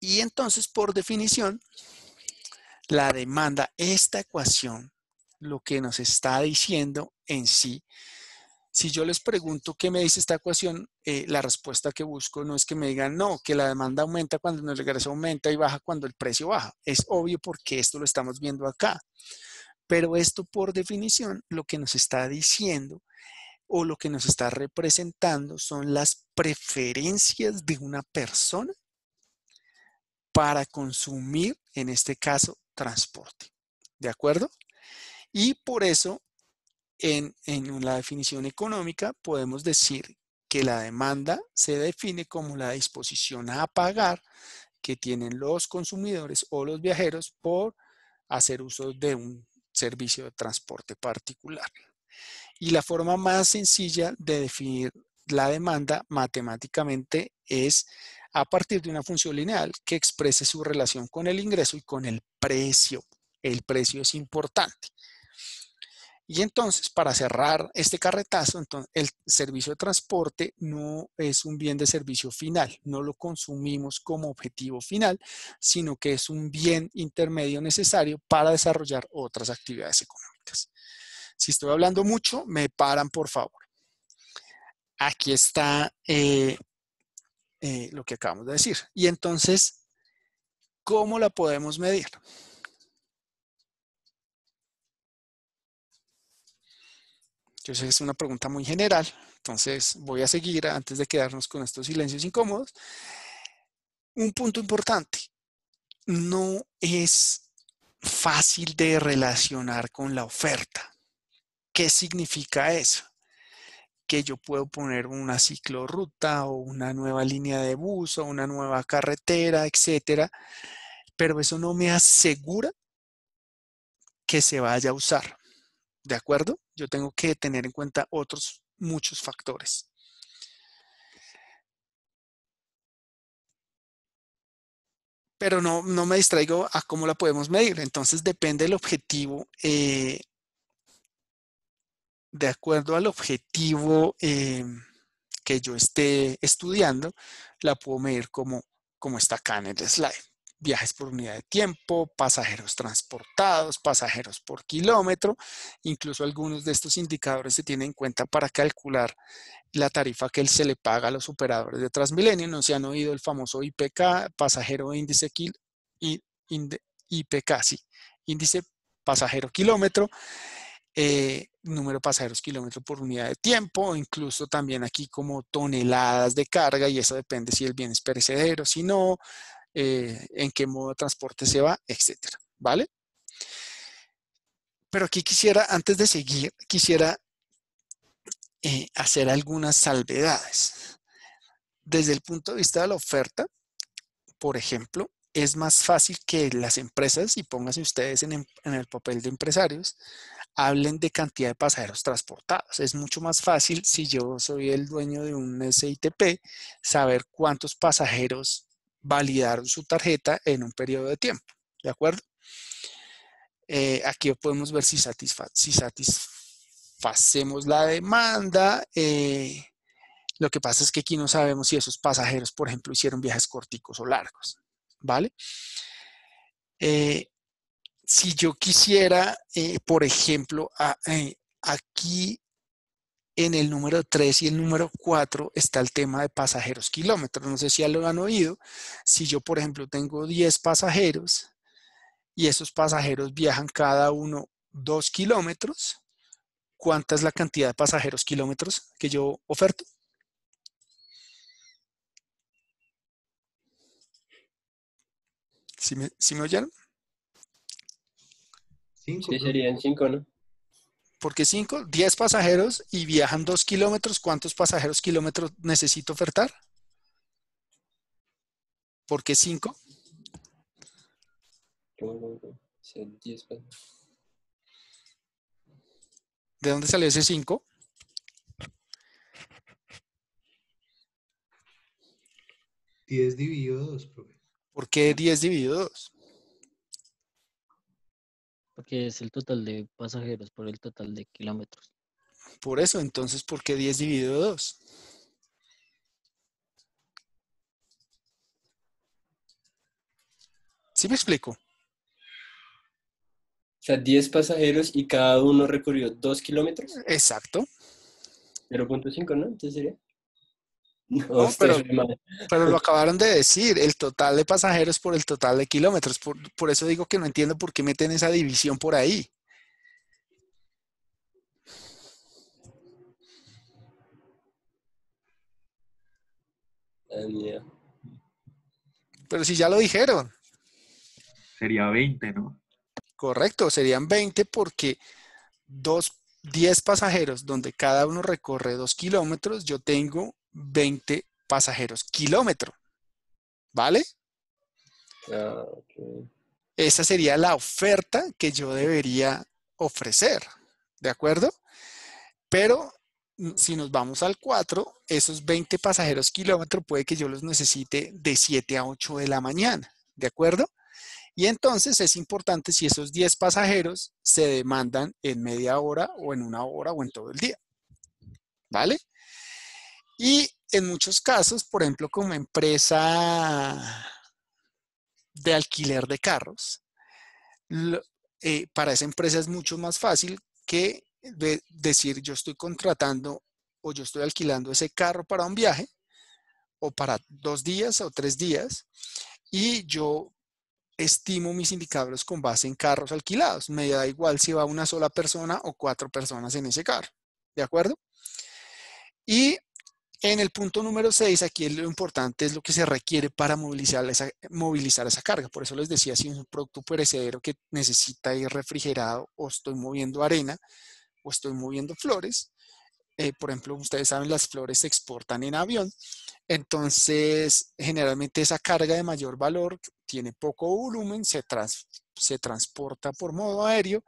S1: Y entonces, por definición, la demanda, esta ecuación lo que nos está diciendo en sí. Si yo les pregunto qué me dice esta ecuación, eh, la respuesta que busco no es que me digan, no, que la demanda aumenta cuando el regreso aumenta y baja cuando el precio baja. Es obvio porque esto lo estamos viendo acá. Pero esto por definición lo que nos está diciendo o lo que nos está representando son las preferencias de una persona para consumir, en este caso, transporte. ¿De acuerdo? Y por eso, en, la definición económica, podemos decir que la demanda se define como la disposición a pagar que tienen los consumidores o los viajeros por hacer uso de un servicio de transporte particular. Y la forma más sencilla de definir la demanda matemáticamente es a partir de una función lineal que exprese su relación con el ingreso y con el precio. El precio es importante. Y entonces, para cerrar este carretazo, entonces, el servicio de transporte no es un bien de servicio final, no lo consumimos como objetivo final, sino que es un bien intermedio necesario para desarrollar otras actividades económicas. Si estoy hablando mucho, me paran, por favor. Aquí está eh, eh, lo que acabamos de decir. Y entonces, ¿cómo la podemos medir? Yo sé que es una pregunta muy general, entonces voy a seguir antes de quedarnos con estos silencios incómodos. Un punto importante, no es fácil de relacionar con la oferta. ¿Qué significa eso? Que yo puedo poner una ciclorruta o una nueva línea de bus o una nueva carretera, etcétera, pero eso no me asegura que se vaya a usar. ¿De acuerdo? Yo tengo que tener en cuenta otros muchos factores. Pero no, no me distraigo a cómo la podemos medir. Entonces depende del objetivo. Eh, de acuerdo al objetivo eh, que yo esté estudiando, la puedo medir como, como está acá en el slide viajes por unidad de tiempo, pasajeros transportados, pasajeros por kilómetro. Incluso algunos de estos indicadores se tienen en cuenta para calcular la tarifa que se le paga a los operadores de Transmilenio. No se han oído el famoso IPK, pasajero índice kil, y IPK, índice pasajero kilómetro. Eh, número de pasajeros kilómetro por unidad de tiempo, incluso también aquí como toneladas de carga y eso depende si el bien es perecedero, si no, eh, en qué modo de transporte se va, etcétera, ¿vale? Pero aquí quisiera, antes de seguir, quisiera eh, hacer algunas salvedades. Desde el punto de vista de la oferta, por ejemplo, es más fácil que las empresas, y pónganse ustedes en, en, el papel de empresarios, hablen de cantidad de pasajeros transportados. Es mucho más fácil si yo soy el dueño de un SITP saber cuántos pasajeros validaron su tarjeta en un periodo de tiempo. ¿De acuerdo? Eh, aquí podemos ver si, satisfacemos la demanda. Eh, lo que pasa es que aquí no sabemos si esos pasajeros, por ejemplo, hicieron viajes corticos o largos. ¿Vale? Eh, si yo quisiera, por ejemplo, aquí en el número 3 y el número 4 está el tema de pasajeros kilómetros. No sé si ya lo han oído. Si yo, por ejemplo, tengo 10 pasajeros y esos pasajeros viajan cada uno 2 kilómetros, ¿cuánta es la cantidad de pasajeros kilómetros que yo oferto? ¿si me, oyeron? Cinco, sí, serían 5, ¿no? ¿Por qué 5, 10 pasajeros y viajan 2 kilómetros, ¿cuántos pasajeros kilómetros necesito ofertar? ¿Por qué 5? ¿De dónde salió ese 5?
S2: ¿10 dividido 2, profe? ¿Por qué 10 dividido 2?
S3: que es el total de pasajeros por el total de kilómetros. Por
S1: eso, entonces, ¿por qué 10 dividido 2?
S2: ¿Sí me explico? O sea, 10 pasajeros y cada uno recorrió 2 kilómetros. Exacto. 0.5, ¿no? Entonces sería pero, pero, lo
S1: acabaron de decir, el total de pasajeros por el total de kilómetros. Por, eso digo que no entiendo por qué meten esa división por ahí. Pero si ya lo dijeron.
S2: Sería 20, ¿no?
S1: Correcto, serían 20 porque 10 pasajeros donde cada uno recorre 2 kilómetros, yo tengo 20 pasajeros kilómetro. ¿Vale? Ah, Esa sería la oferta que yo debería ofrecer. ¿De acuerdo? Pero mm, si nos vamos al 4, esos 20 pasajeros kilómetro puede que yo los necesite de 7 a 8 de la mañana, ¿de acuerdo? Y entonces es importante si esos 10 pasajeros se demandan en media hora o en una hora o en todo el día, ¿vale? Y en muchos casos, por ejemplo, como empresa de alquiler de carros, eh, para esa empresa es mucho más fácil que decir yo estoy contratando o yo estoy alquilando ese carro para un viaje o para dos días o tres días y yo estimo mis indicadores con base en carros alquilados. Me da igual si va una sola persona o cuatro personas en ese carro. ¿De acuerdo? Y en el punto número 6, aquí lo importante es lo que se requiere para movilizar esa, movilizar esa carga. Por eso les decía, si es un producto perecedero que necesita ir refrigerado o estoy moviendo arena o estoy moviendo flores, eh, por ejemplo, ustedes saben, las flores se exportan en avión. Entonces, generalmente esa carga de mayor valor tiene poco volumen, se, se transporta por modo aéreo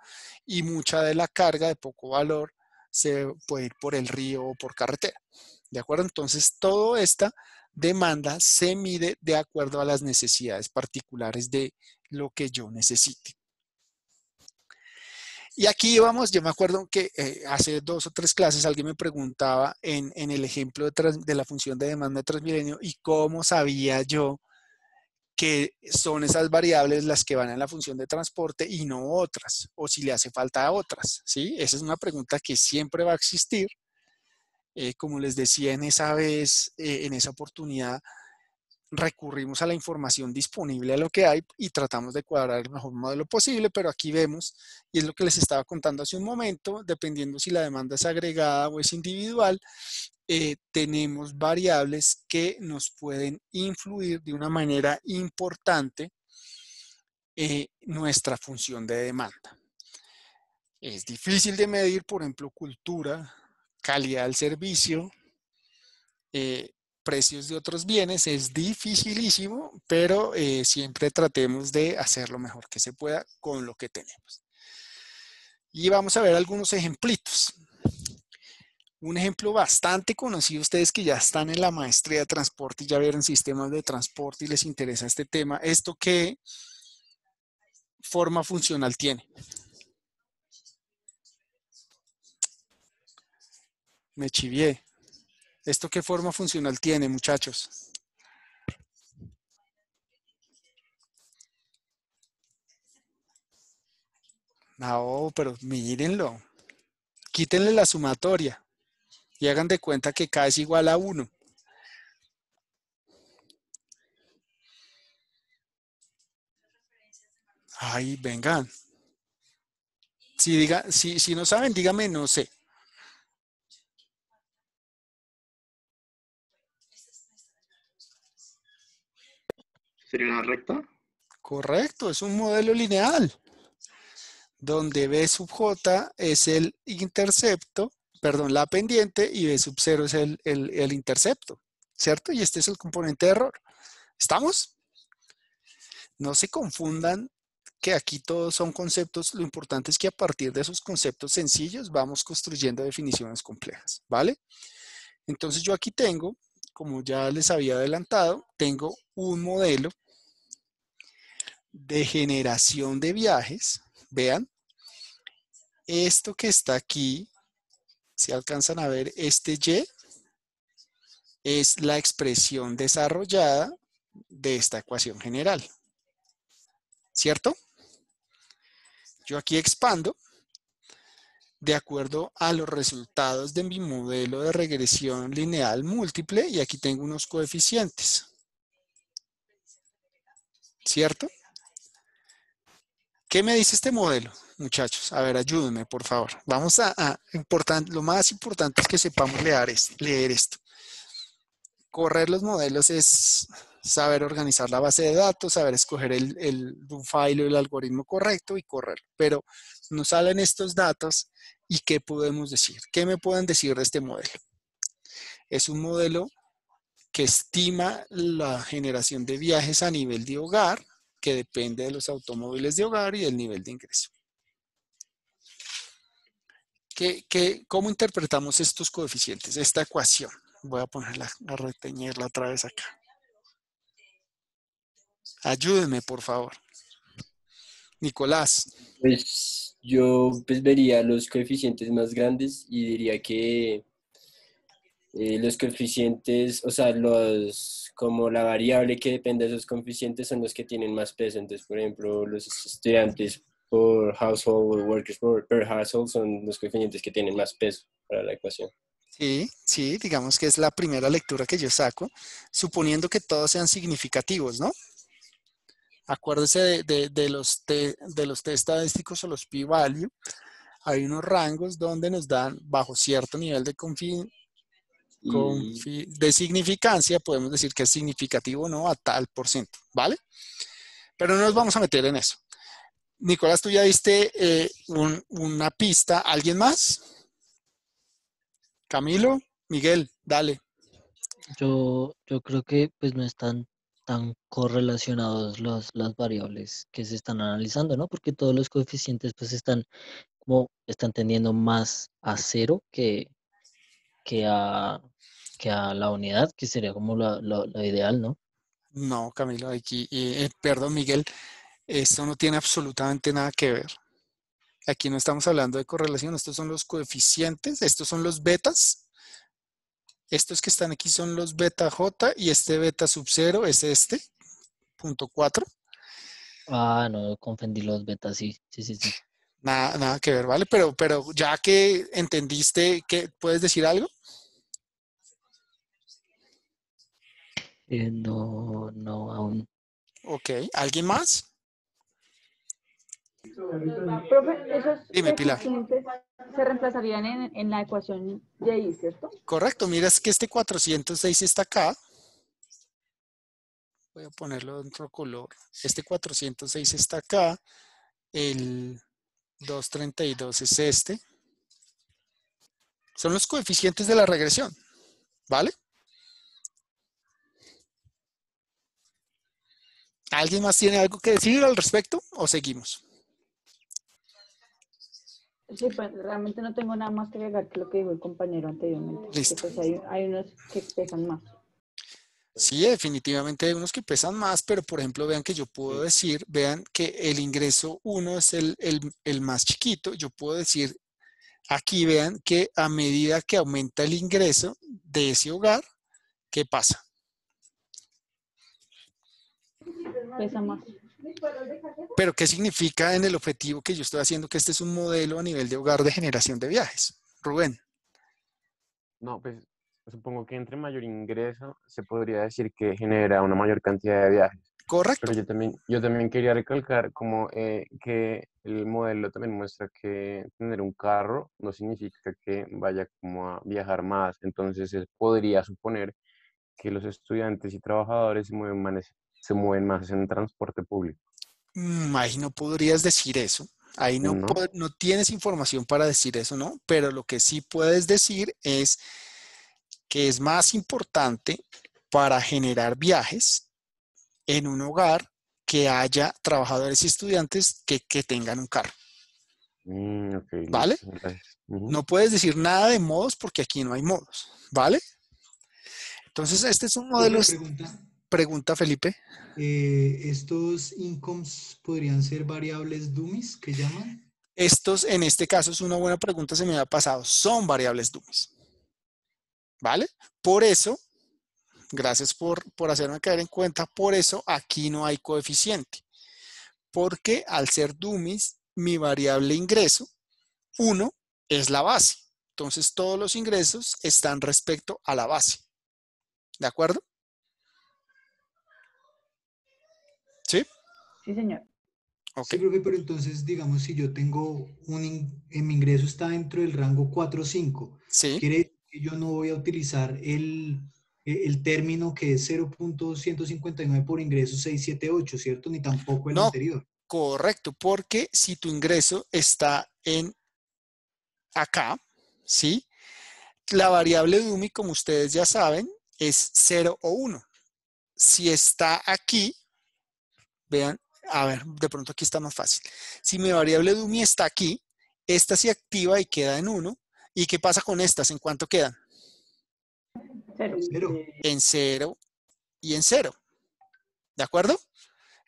S1: y mucha de la carga de poco valor se puede ir por el río o por carretera. ¿De acuerdo? Entonces, toda esta demanda se mide de acuerdo a las necesidades particulares de lo que yo necesite. Y aquí vamos, yo me acuerdo que eh, hace dos o tres clases alguien me preguntaba en, el ejemplo de, de, la función de demanda de Transmilenio y cómo sabía yo que son esas variables las que van en la función de transporte y no otras, o si le hace falta a otras, ¿sí? Esa es una pregunta que siempre va a existir eh, como les decía en esa vez, eh, en esa oportunidad, recurrimos a la información disponible a lo que hay y tratamos de cuadrar el mejor modelo posible, pero aquí vemos, y es lo que les estaba contando hace un momento, dependiendo si la demanda es agregada o es individual, eh, tenemos variables que nos pueden influir de una manera importante nuestra función de demanda. Es difícil de medir, por ejemplo, cultura, calidad del servicio, eh, precios de otros bienes. Es dificilísimo, pero eh, siempre tratemos de hacer lo mejor que se pueda con lo que tenemos. Y vamos a ver algunos ejemplitos. Un ejemplo bastante conocido, ustedes que ya están en la maestría de transporte y ya vieron sistemas de transporte y les interesa este tema, esto qué forma funcional tiene. Me chivié. ¿Esto qué forma funcional tiene, muchachos? No, pero mírenlo. Quítenle la sumatoria y hagan de cuenta que K es igual a 1. Ay, vengan.
S2: Si, diga, si, si no saben, díganme, no sé. una recta. Correcto, es un modelo lineal,
S1: donde B sub J es el intercepto, perdón, la pendiente, y B sub 0 es el, el intercepto, ¿cierto? Y este es el componente de error. ¿Estamos? No se confundan que aquí todos son conceptos, lo importante es que a partir de esos conceptos sencillos vamos construyendo definiciones complejas, ¿vale? Entonces yo aquí tengo, como ya les había adelantado, tengo un modelo de generación de viajes, vean, esto que está aquí, si alcanzan a ver este Y, es la expresión desarrollada de esta ecuación general. ¿Cierto? Yo aquí expando de acuerdo a los resultados de mi modelo de regresión lineal múltiple y aquí tengo unos coeficientes. ¿Cierto? ¿Qué me dice este modelo? Muchachos, a ver, ayúdenme, por favor. Vamos a, lo más importante es que sepamos leer, esto. Correr los modelos es saber organizar la base de datos, saber escoger el, file o el algoritmo correcto y correr. Pero nos salen estos datos y ¿qué podemos decir? ¿Qué me pueden decir de este modelo? Es un modelo que estima la generación de viajes a nivel de hogar, que depende de los automóviles de hogar y del nivel de ingreso. cómo interpretamos estos coeficientes, esta ecuación? Voy a ponerla, a reteñirla otra vez acá. Ayúdeme, por favor. Nicolás. Pues yo pues, vería los coeficientes más grandes y diría que
S2: eh, los coeficientes, o sea, los como la variable que depende de esos coeficientes son los que tienen más peso. Entonces, por ejemplo, los estudiantes por household workers per household son los coeficientes que tienen más peso para la ecuación.
S1: Sí, sí, digamos que es la primera lectura que yo saco, suponiendo que todos sean significativos, ¿no? Acuérdese de, de, los, test de los test estadísticos o los p-value, hay unos rangos donde nos dan bajo cierto nivel de, confi, de significancia, podemos decir que es significativo no a tal por ciento, ¿vale? Pero no nos vamos a meter en eso. Nicolás, tú ya diste eh, una pista. ¿Alguien más? Camilo, Miguel, dale.
S3: Yo, yo creo que pues no están tan correlacionados las variables que se están analizando, ¿no? Porque todos los coeficientes pues están como están tendiendo más a cero que, que a, a la unidad, que sería como lo ideal, ¿no?
S1: No, Camilo, aquí, y eh, eh, perdón, Miguel, esto no tiene absolutamente nada que ver. Aquí no estamos hablando de correlación, estos son los coeficientes, estos son los betas. Estos que están aquí son los beta J y este beta sub 0 es este, punto 4.
S3: Ah, no, confundí los betas, sí, sí,
S1: sí. Nada, nada que ver, ¿vale? Pero, pero ya que entendiste, ¿qué, ¿puedes decir algo?
S3: Eh, no,
S1: no, aún. Ok, ¿alguien más?
S3: Dime, Pilar. se reemplazarían en, en la ecuación de
S1: ¿cierto? Correcto, mira, es que este 406 está acá. Voy a ponerlo de otro color. Este 406 está acá. El 232 es este. Son los coeficientes de la regresión, ¿vale? ¿Alguien más tiene algo que decir al respecto o seguimos?
S3: Sí, pues realmente no tengo nada más que agregar que lo que dijo el compañero anteriormente. Listo. Pues, hay, hay unos que pesan más.
S1: Sí, definitivamente hay unos que pesan más, pero por ejemplo, vean que yo puedo decir, vean que el ingreso 1 es el, el más chiquito, yo puedo decir, aquí vean que a medida que aumenta el ingreso de ese hogar, ¿qué pasa? Pesa más. Pero ¿qué significa en el objetivo que yo estoy haciendo que este es un modelo a nivel de hogar de generación de viajes? Rubén. No, pues supongo que entre mayor ingreso se podría decir que genera una mayor cantidad de viajes. Correcto. Pero yo también, yo también quería recalcar como eh, que el
S2: modelo también muestra que tener un carro no significa que vaya como a viajar más. Entonces podría suponer que los estudiantes y trabajadores se mueven más, se mueven más en transporte público.
S1: Imagino mm, no podrías decir eso. Ahí no. no tienes información para decir eso, ¿no? Pero lo que sí puedes decir es que es más importante para generar viajes en un hogar que haya trabajadores y estudiantes que, que tengan un carro. Mm, ¿Vale? No puedes decir nada de modos porque aquí no hay
S2: modos. ¿Vale? Entonces, este es un modelo. Pregunta? pregunta, Felipe. Eh, ¿Estos incomes podrían ser variables dummies que llaman?
S1: Estos, en este caso, es una buena pregunta, se me ha pasado. Son variables dummies. ¿Vale? Por eso, gracias por, hacerme caer en cuenta, por eso aquí no hay coeficiente. Porque al ser dummies, mi variable ingreso, 1, es la base. Entonces todos los ingresos están respecto a la base. ¿De acuerdo?
S2: ¿Sí? Sí, señor. Ok. Sí, pero entonces, digamos, si yo tengo un... Eh, mi ingreso está dentro del rango 4-5. Sí yo no voy a utilizar el, término que es 0.159 por ingreso 678, ¿cierto? Ni tampoco el anterior. Correcto, porque si tu ingreso está en acá, ¿sí?
S1: La variable DUMI, como ustedes ya saben, es 0 o 1. Si está aquí, vean, a ver, de pronto aquí está más fácil. Si mi variable DUMI está aquí, esta se activa y queda en 1, ¿Y qué pasa con estas? ¿En cuánto quedan? Cero. En cero y en cero. ¿De acuerdo?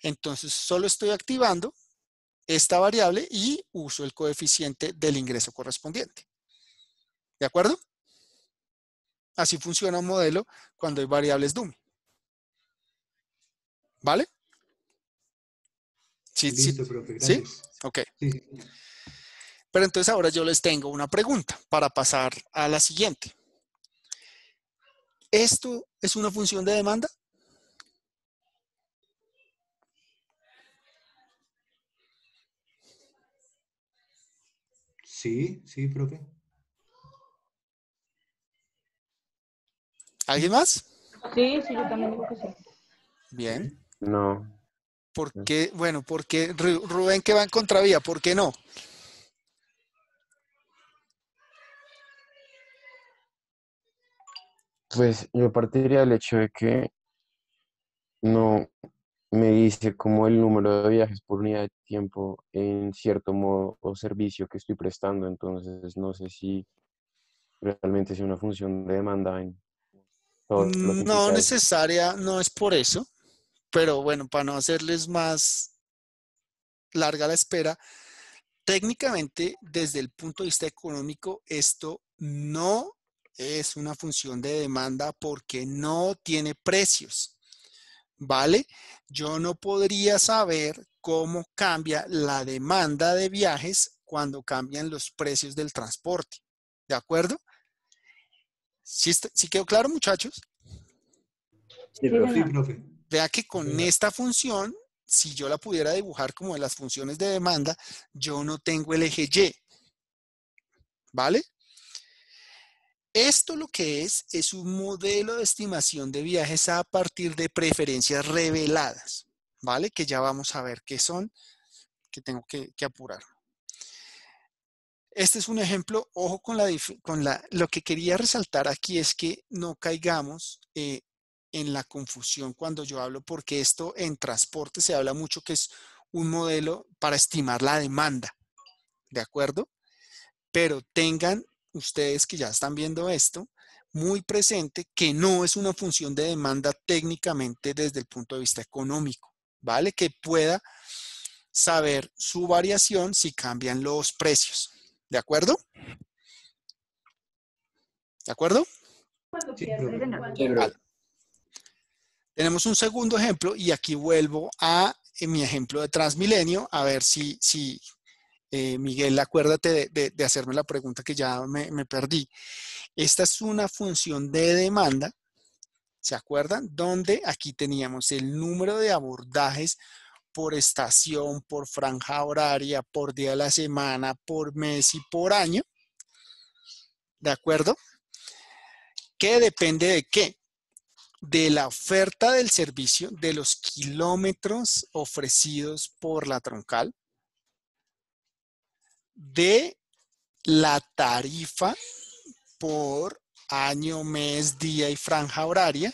S1: Entonces solo estoy activando esta variable y uso el coeficiente del ingreso correspondiente. ¿De acuerdo? Así funciona un modelo cuando hay variables dummy. ¿Vale? Sí, sí. ¿Sí? Ok. Pero entonces ahora yo les tengo una pregunta para pasar a la siguiente.
S2: ¿Esto es una función de demanda? Sí, sí, profe. ¿Alguien más? Sí, sí, yo también digo que sí.
S1: Bien. No. ¿Por qué? Bueno, porque Rubén que va en contravía, ¿por qué no?
S2: Pues yo partiría del hecho de que no me dice como el número de viajes por unidad de tiempo en cierto modo o servicio que estoy prestando, entonces no sé si realmente es una función de demanda en No
S1: necesaria, no es por eso, pero bueno, para no hacerles más larga la espera, técnicamente desde el punto de vista económico esto no es una función de demanda porque no tiene precios. ¿Vale? Yo no podría saber cómo cambia la demanda de viajes cuando cambian los precios del transporte. ¿De acuerdo? ¿Sí, quedó claro, muchachos?
S2: Sí, profe. profe.
S1: Vea que con esta función, si yo la pudiera dibujar como de las funciones de demanda, yo no tengo el eje Y. ¿Vale? Esto lo que es es un modelo de estimación de viajes a partir de preferencias reveladas, ¿vale? Que ya vamos a ver qué son, que tengo que, apurar. Este es un ejemplo, ojo con, la, con la, lo que quería resaltar aquí es que no caigamos eh, en la confusión cuando yo hablo, porque esto en transporte se habla mucho que es un modelo para estimar la demanda, ¿de acuerdo? Pero tengan ustedes que ya están viendo esto, muy presente que no es una función de demanda técnicamente desde el punto de vista económico, ¿vale? Que pueda saber su variación si cambian los precios, ¿de acuerdo? ¿De acuerdo? Tenemos un segundo ejemplo y aquí vuelvo a eh, mi ejemplo de Transmilenio a ver si, si, eh, Miguel, acuérdate de, hacerme la pregunta que ya me, me perdí. Esta es una función de demanda, ¿se acuerdan? Donde aquí teníamos el número de abordajes por estación, por franja horaria, por día de la semana, por mes y por año. ¿De acuerdo? ¿Qué depende de qué? De la oferta del servicio, de los kilómetros ofrecidos por la troncal, de la tarifa por año, mes, día y franja horaria,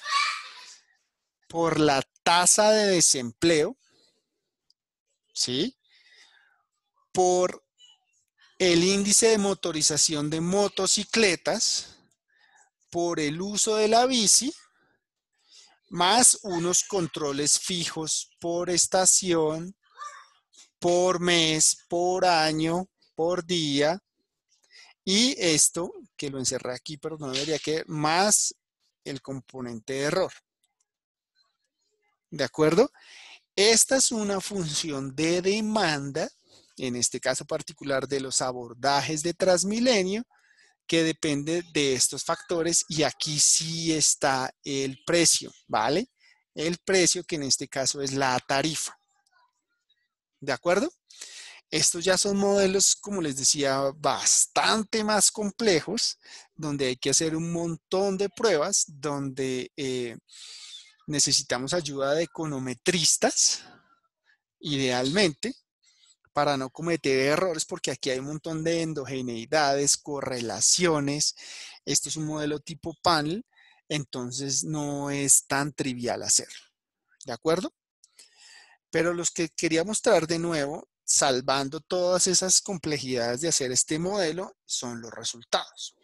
S1: por la tasa de desempleo, ¿sí? Por el índice de motorización de motocicletas, por el uso de la bici, más unos controles fijos por estación, por mes, por año, por día. Y esto, que lo encerré aquí, pero no debería que, más el componente de error. ¿De acuerdo? Esta es una función de demanda, en este caso particular de los abordajes de Transmilenio, que depende de estos factores y aquí sí está el precio, ¿vale? El precio que en este caso es la tarifa. ¿De acuerdo? Estos ya son modelos, como les decía, bastante más complejos, donde hay que hacer un montón de pruebas, donde eh, necesitamos ayuda de econometristas, idealmente, para no cometer errores, porque aquí hay un montón de endogeneidades, correlaciones. Esto es un modelo tipo panel, entonces no es tan trivial hacerlo. ¿De acuerdo? Pero los que quería mostrar de nuevo salvando todas esas complejidades de hacer este modelo, son los resultados.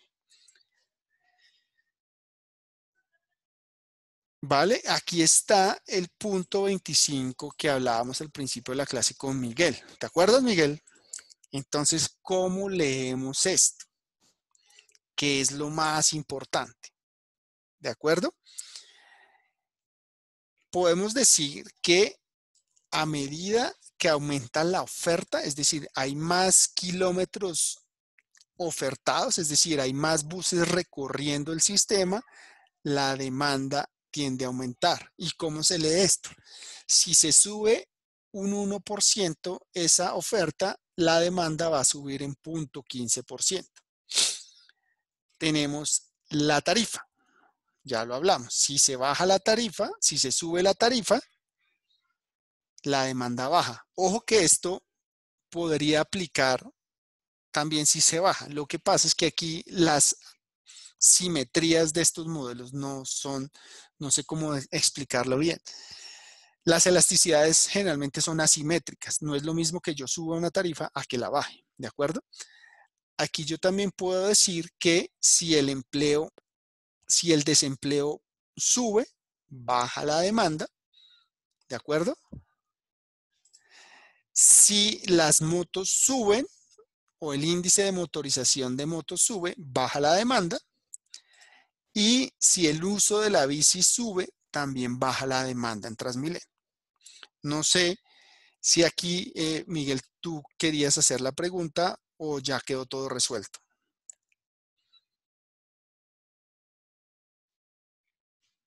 S1: ¿Vale? Aquí está el punto 25 que hablábamos al principio de la clase con Miguel. ¿De acuerdo, Miguel? Entonces, ¿cómo leemos esto? ¿Qué es lo más importante? ¿De acuerdo? Podemos decir que a medida que aumenta la oferta, es decir, hay más kilómetros ofertados, es decir, hay más buses recorriendo el sistema, la demanda tiende a aumentar. ¿Y cómo se lee esto? Si se sube un 1% esa oferta, la demanda va a subir en 0.15%. Tenemos la tarifa. Ya lo hablamos. Si se baja la tarifa, si se sube la tarifa, la demanda baja. Ojo que esto podría aplicar también si se baja. Lo que pasa es que aquí las simetrías de estos modelos no son, no sé cómo e, explicarlo bien. Las elasticidades generalmente son asimétricas. No es lo mismo que yo suba una tarifa a que la baje, ¿de acuerdo? Aquí yo también puedo decir que si el empleo, si el desempleo sube, baja la demanda, ¿de acuerdo? Si las motos suben o el índice de motorización de motos sube, baja la demanda. Y si el uso de la bici sube, también baja la demanda en Transmilenio. No sé si aquí, eh, Miguel, tú querías hacer la pregunta o ya quedó todo resuelto.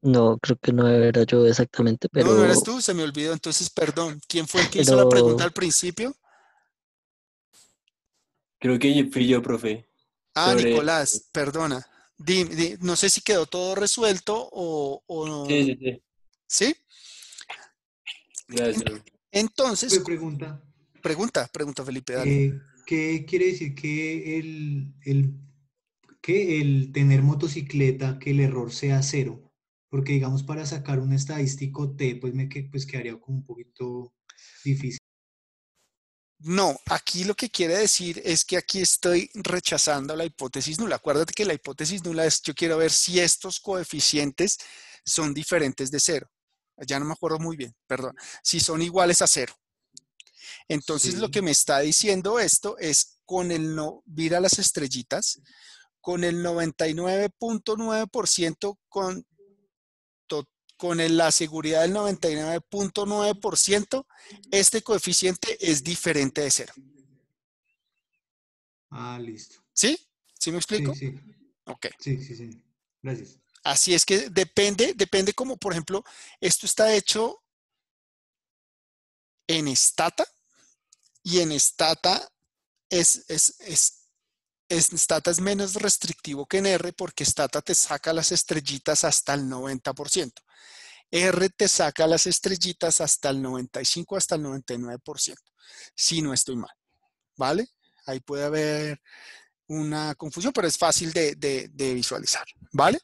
S3: No, creo que no era yo exactamente, pero... No, no eras
S1: tú, se me olvidó. Entonces, perdón, ¿quién fue el que hizo la pregunta al principio?
S2: Creo que fui yo, profe. Ah, Nicolás,
S1: perdona. no sé si quedó todo resuelto o, Sí, sí, sí. ¿Sí?
S2: Gracias. Entonces... pregunta. Pregunta, pregunta, Felipe. Dale. Eh, ¿Qué quiere decir que el, el, que el tener motocicleta, que el error sea cero? porque digamos para sacar un estadístico T, pues me pues quedaría como un poquito difícil. No, aquí lo que
S1: quiere decir es que aquí estoy rechazando la hipótesis nula. Acuérdate que la hipótesis nula es yo quiero ver si estos coeficientes son diferentes de cero. Ya no me acuerdo muy bien, perdón. Si son iguales a cero. Entonces lo que me está diciendo esto es con el no, mira las estrellitas, con el 99.9% con con la seguridad del 99.9%, este coeficiente es diferente de cero. Ah, listo. ¿Sí? ¿Sí me explico? Sí, Ok. Sí, sí, sí. Gracias. Así es que depende, depende como, por ejemplo, esto está hecho en Stata y en Stata es, es, es Stata es menos restrictivo que en R porque Stata te saca las estrellitas hasta el 90%. R te saca las estrellitas hasta el 95, hasta el 99%, si no estoy mal. ¿Vale? Ahí puede haber una confusión, pero es fácil de, visualizar. ¿Vale?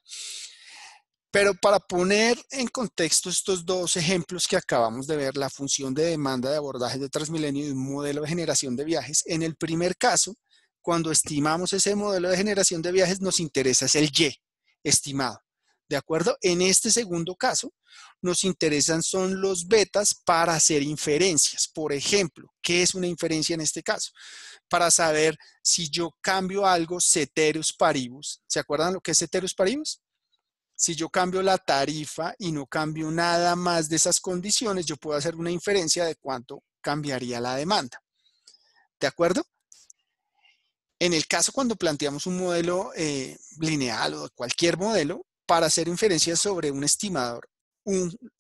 S1: Pero para poner en contexto estos dos ejemplos que acabamos de ver, la función de demanda de abordaje de Transmilenio y un modelo de generación de viajes, en el primer caso, cuando estimamos ese modelo de generación de viajes, nos interesa es el Y estimado. ¿De acuerdo? En este segundo caso, nos interesan son los betas para hacer inferencias. Por ejemplo, ¿qué es una inferencia en este caso? Para saber si yo cambio algo ceteris paribus. ¿Se acuerdan lo que es ceteris paribus? Si yo cambio la tarifa y no cambio nada más de esas condiciones, yo puedo hacer una inferencia de cuánto cambiaría la demanda. ¿De acuerdo? En el caso cuando planteamos un modelo eh, lineal o cualquier modelo, para hacer inferencias sobre un estimador,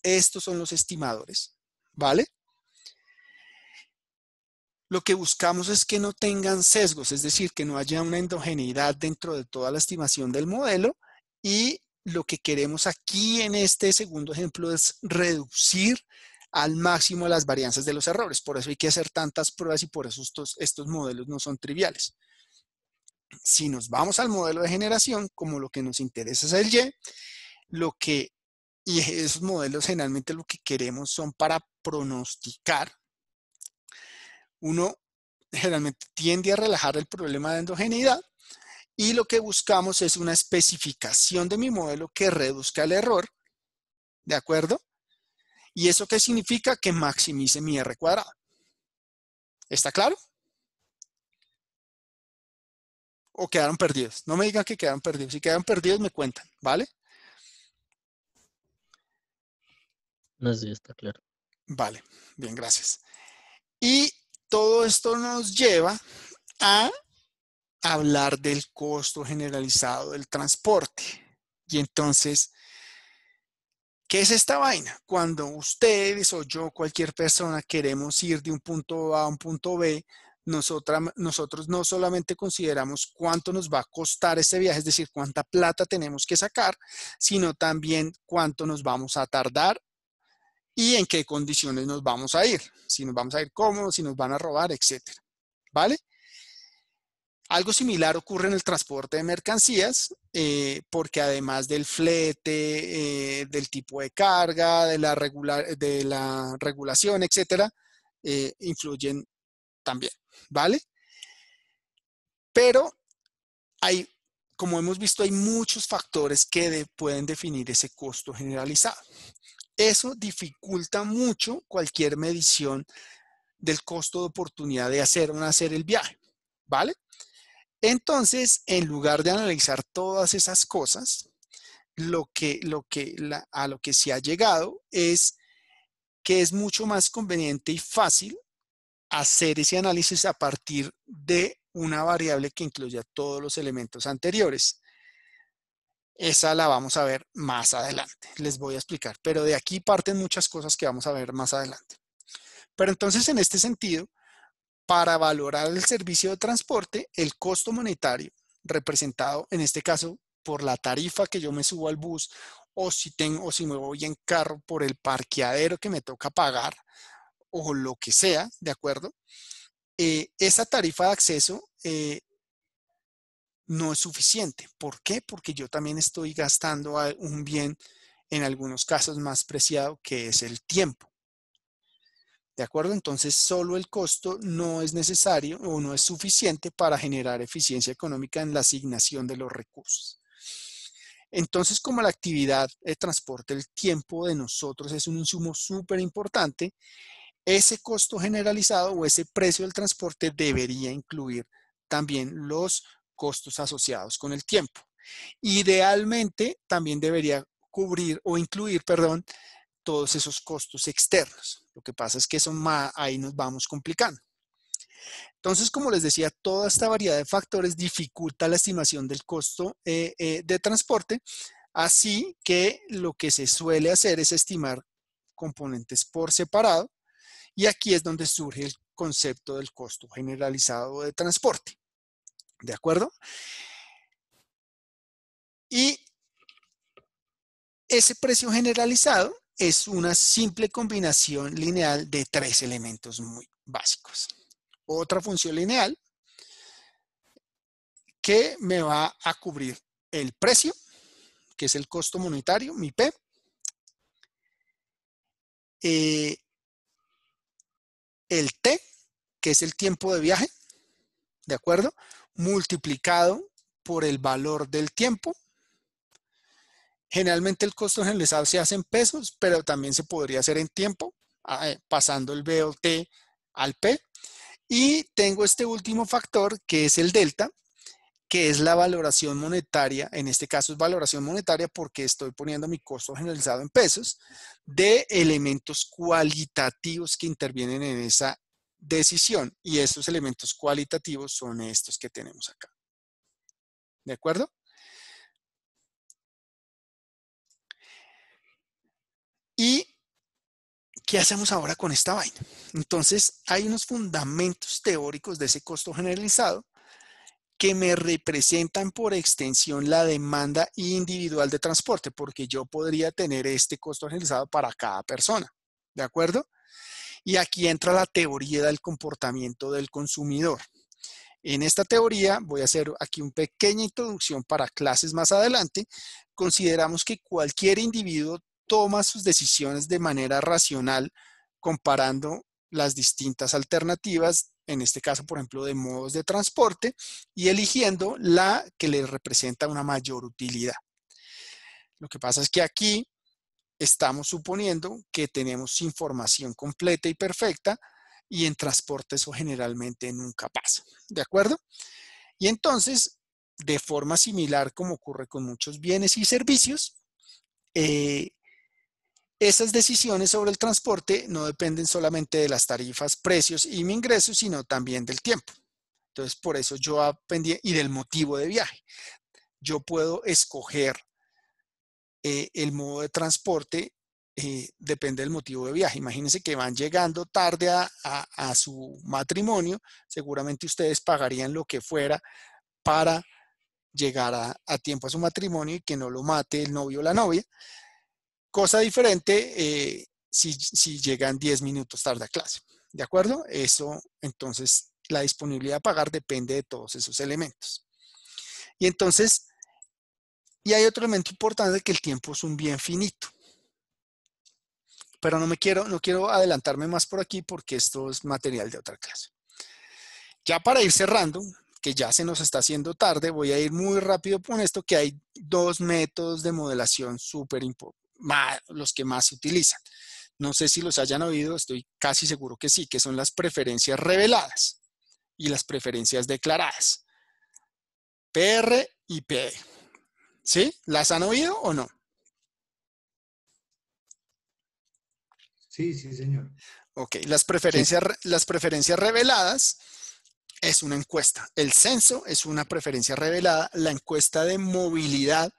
S1: estos son los estimadores, ¿vale? Lo que buscamos es que no tengan sesgos, es decir, que no haya una endogeneidad dentro de toda la estimación del modelo y lo que queremos aquí en este segundo ejemplo es reducir al máximo las varianzas de los errores. Por eso hay que hacer tantas pruebas y por eso estos modelos no son triviales si nos vamos al modelo de generación, como lo que nos interesa es el Y, lo que, y esos modelos generalmente lo que queremos son para pronosticar. Uno generalmente tiende a relajar el problema de endogeneidad y lo que buscamos es una especificación de mi modelo que reduzca el error, ¿de acuerdo? ¿Y eso qué significa? Que maximice mi R cuadrado. ¿Está claro? o quedaron perdidos. No me digan que quedaron perdidos. Si quedan perdidos, me cuentan, ¿vale? No, sí, está claro. Vale, bien, gracias. Y todo esto nos lleva a hablar del costo generalizado del transporte. Y entonces, ¿qué es esta vaina? Cuando ustedes o yo, cualquier persona, queremos ir de un punto A a un punto B, nosotros no solamente consideramos cuánto nos va a costar ese viaje, es decir, cuánta plata tenemos que sacar, sino también cuánto nos vamos a tardar y en qué condiciones nos vamos a ir, si nos vamos a ir cómodos, si nos van a robar, etc. ¿Vale? Algo similar ocurre en el transporte de mercancías, eh, porque además del flete, eh, del tipo de carga, de la, regular, de la regulación, etcétera, eh, influyen también. ¿vale? Pero hay, como hemos visto, hay muchos factores que pueden definir ese costo generalizado. Eso dificulta mucho cualquier medición del costo de oportunidad de hacer o no hacer el viaje, ¿vale? Entonces, en lugar de analizar todas esas cosas, lo que, lo a lo que se ha llegado es que es mucho más conveniente y fácil hacer ese análisis a partir de una variable que incluya todos los elementos anteriores. Esa la vamos a ver más adelante, les voy a explicar, pero de aquí parten muchas cosas que vamos a ver más adelante. Pero entonces, en este sentido, para valorar el servicio de transporte, el costo monetario, representado en este caso por la tarifa que yo me subo al bus o si tengo o si me voy en carro por el parqueadero que me toca pagar o lo que sea, ¿de acuerdo? Eh, esa tarifa de acceso eh, no es suficiente. ¿Por qué? Porque yo también estoy gastando un bien, en algunos casos más preciado, que es el tiempo. ¿De acuerdo? Entonces, solo el costo no es necesario o no es suficiente para generar eficiencia económica en la asignación de los recursos. Entonces, como la actividad de transporte, el tiempo de nosotros es un insumo súper importante, ese costo generalizado o ese precio del transporte debería incluir también los costos asociados con el tiempo. Idealmente también debería cubrir o incluir, perdón, todos esos costos externos. Lo que pasa es que eso más, ahí nos vamos complicando. Entonces, como les decía, toda esta variedad de factores dificulta la estimación del costo eh, eh, de transporte, así que lo que se suele hacer es estimar componentes por separado y aquí es donde surge el concepto del costo generalizado de transporte. ¿De acuerdo? Y ese precio generalizado es una simple combinación lineal de tres elementos muy básicos. Otra función lineal que me va a cubrir el precio, que es el costo monetario, mi P, eh, el T, que es el tiempo de viaje, ¿de acuerdo? Multiplicado por el valor del tiempo. Generalmente el costo generalizado se hace en pesos, pero también se podría hacer en tiempo, eh, pasando el B o T al P. Y tengo este último factor, que es el delta, que es la valoración monetaria, en este caso es valoración monetaria porque estoy poniendo mi costo generalizado en pesos, de elementos cualitativos que intervienen en esa decisión. Y estos elementos cualitativos
S2: son estos que tenemos acá. ¿De acuerdo? ¿Y
S1: qué hacemos ahora con esta vaina? Entonces, hay unos fundamentos teóricos de ese costo generalizado que me representan por extensión la demanda individual de transporte, porque yo podría tener este costo realizado para cada persona, ¿de acuerdo? Y aquí entra la teoría del comportamiento del consumidor. En esta teoría, voy a hacer aquí una pequeña introducción para clases más adelante, consideramos que cualquier individuo toma sus decisiones de manera racional comparando las distintas alternativas en este caso, por ejemplo, de modos de transporte, y eligiendo la que le representa una mayor utilidad. Lo que pasa es que aquí estamos suponiendo que tenemos información completa y perfecta y en transporte eso generalmente nunca pasa, ¿de acuerdo? Y entonces, de forma similar como ocurre con muchos bienes y servicios, eh, esas decisiones sobre el transporte no dependen solamente de las tarifas, precios y mi ingreso, sino también del tiempo. Entonces, por eso yo aprendí y del motivo de viaje. Yo puedo escoger eh, el modo de transporte, eh, depende del motivo de viaje. Imagínense que van llegando tarde a, su matrimonio, seguramente ustedes pagarían lo que fuera para llegar a, a tiempo a su matrimonio y que no lo mate el novio o la novia. Cosa diferente eh, si, llegan 10 minutos tarde a clase. ¿De acuerdo? Eso, entonces, la disponibilidad a pagar depende de todos esos elementos. Y entonces, y hay otro elemento importante que el tiempo es un bien finito. Pero no me quiero, no quiero adelantarme más por aquí porque esto es material de otra clase. Ya para ir cerrando, que ya se nos está haciendo tarde, voy a ir muy rápido con esto, que hay dos métodos de modelación súper importantes los que más se utilizan. No sé si los hayan oído, estoy casi seguro que sí, que son las preferencias reveladas y las preferencias declaradas. PR y PE. ¿Sí? ¿Las han oído o no?
S2: Sí, sí, señor.
S1: Ok, las preferencias, las preferencias reveladas es una encuesta. El censo es una preferencia revelada. La encuesta de movilidad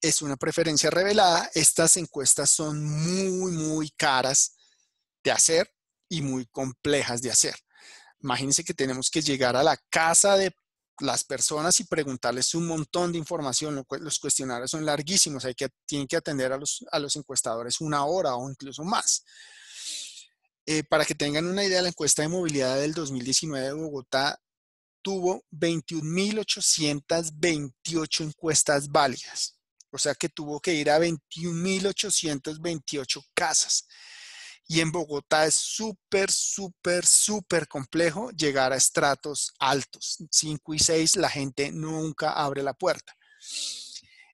S1: es una preferencia revelada. Estas encuestas son muy, muy caras de hacer y muy complejas de hacer. Imagínense que tenemos que llegar a la casa de las personas y preguntarles un montón de información. Los cuestionarios son larguísimos, hay que, tienen que atender a los, encuestadores una hora o incluso más. Eh, para que tengan una idea, la encuesta de movilidad del 2019 de Bogotá tuvo 21.828 encuestas válidas o sea que tuvo que ir a 21.828 casas. Y en Bogotá es súper, súper, súper complejo llegar a estratos altos. 5 y 6 la gente nunca abre la puerta.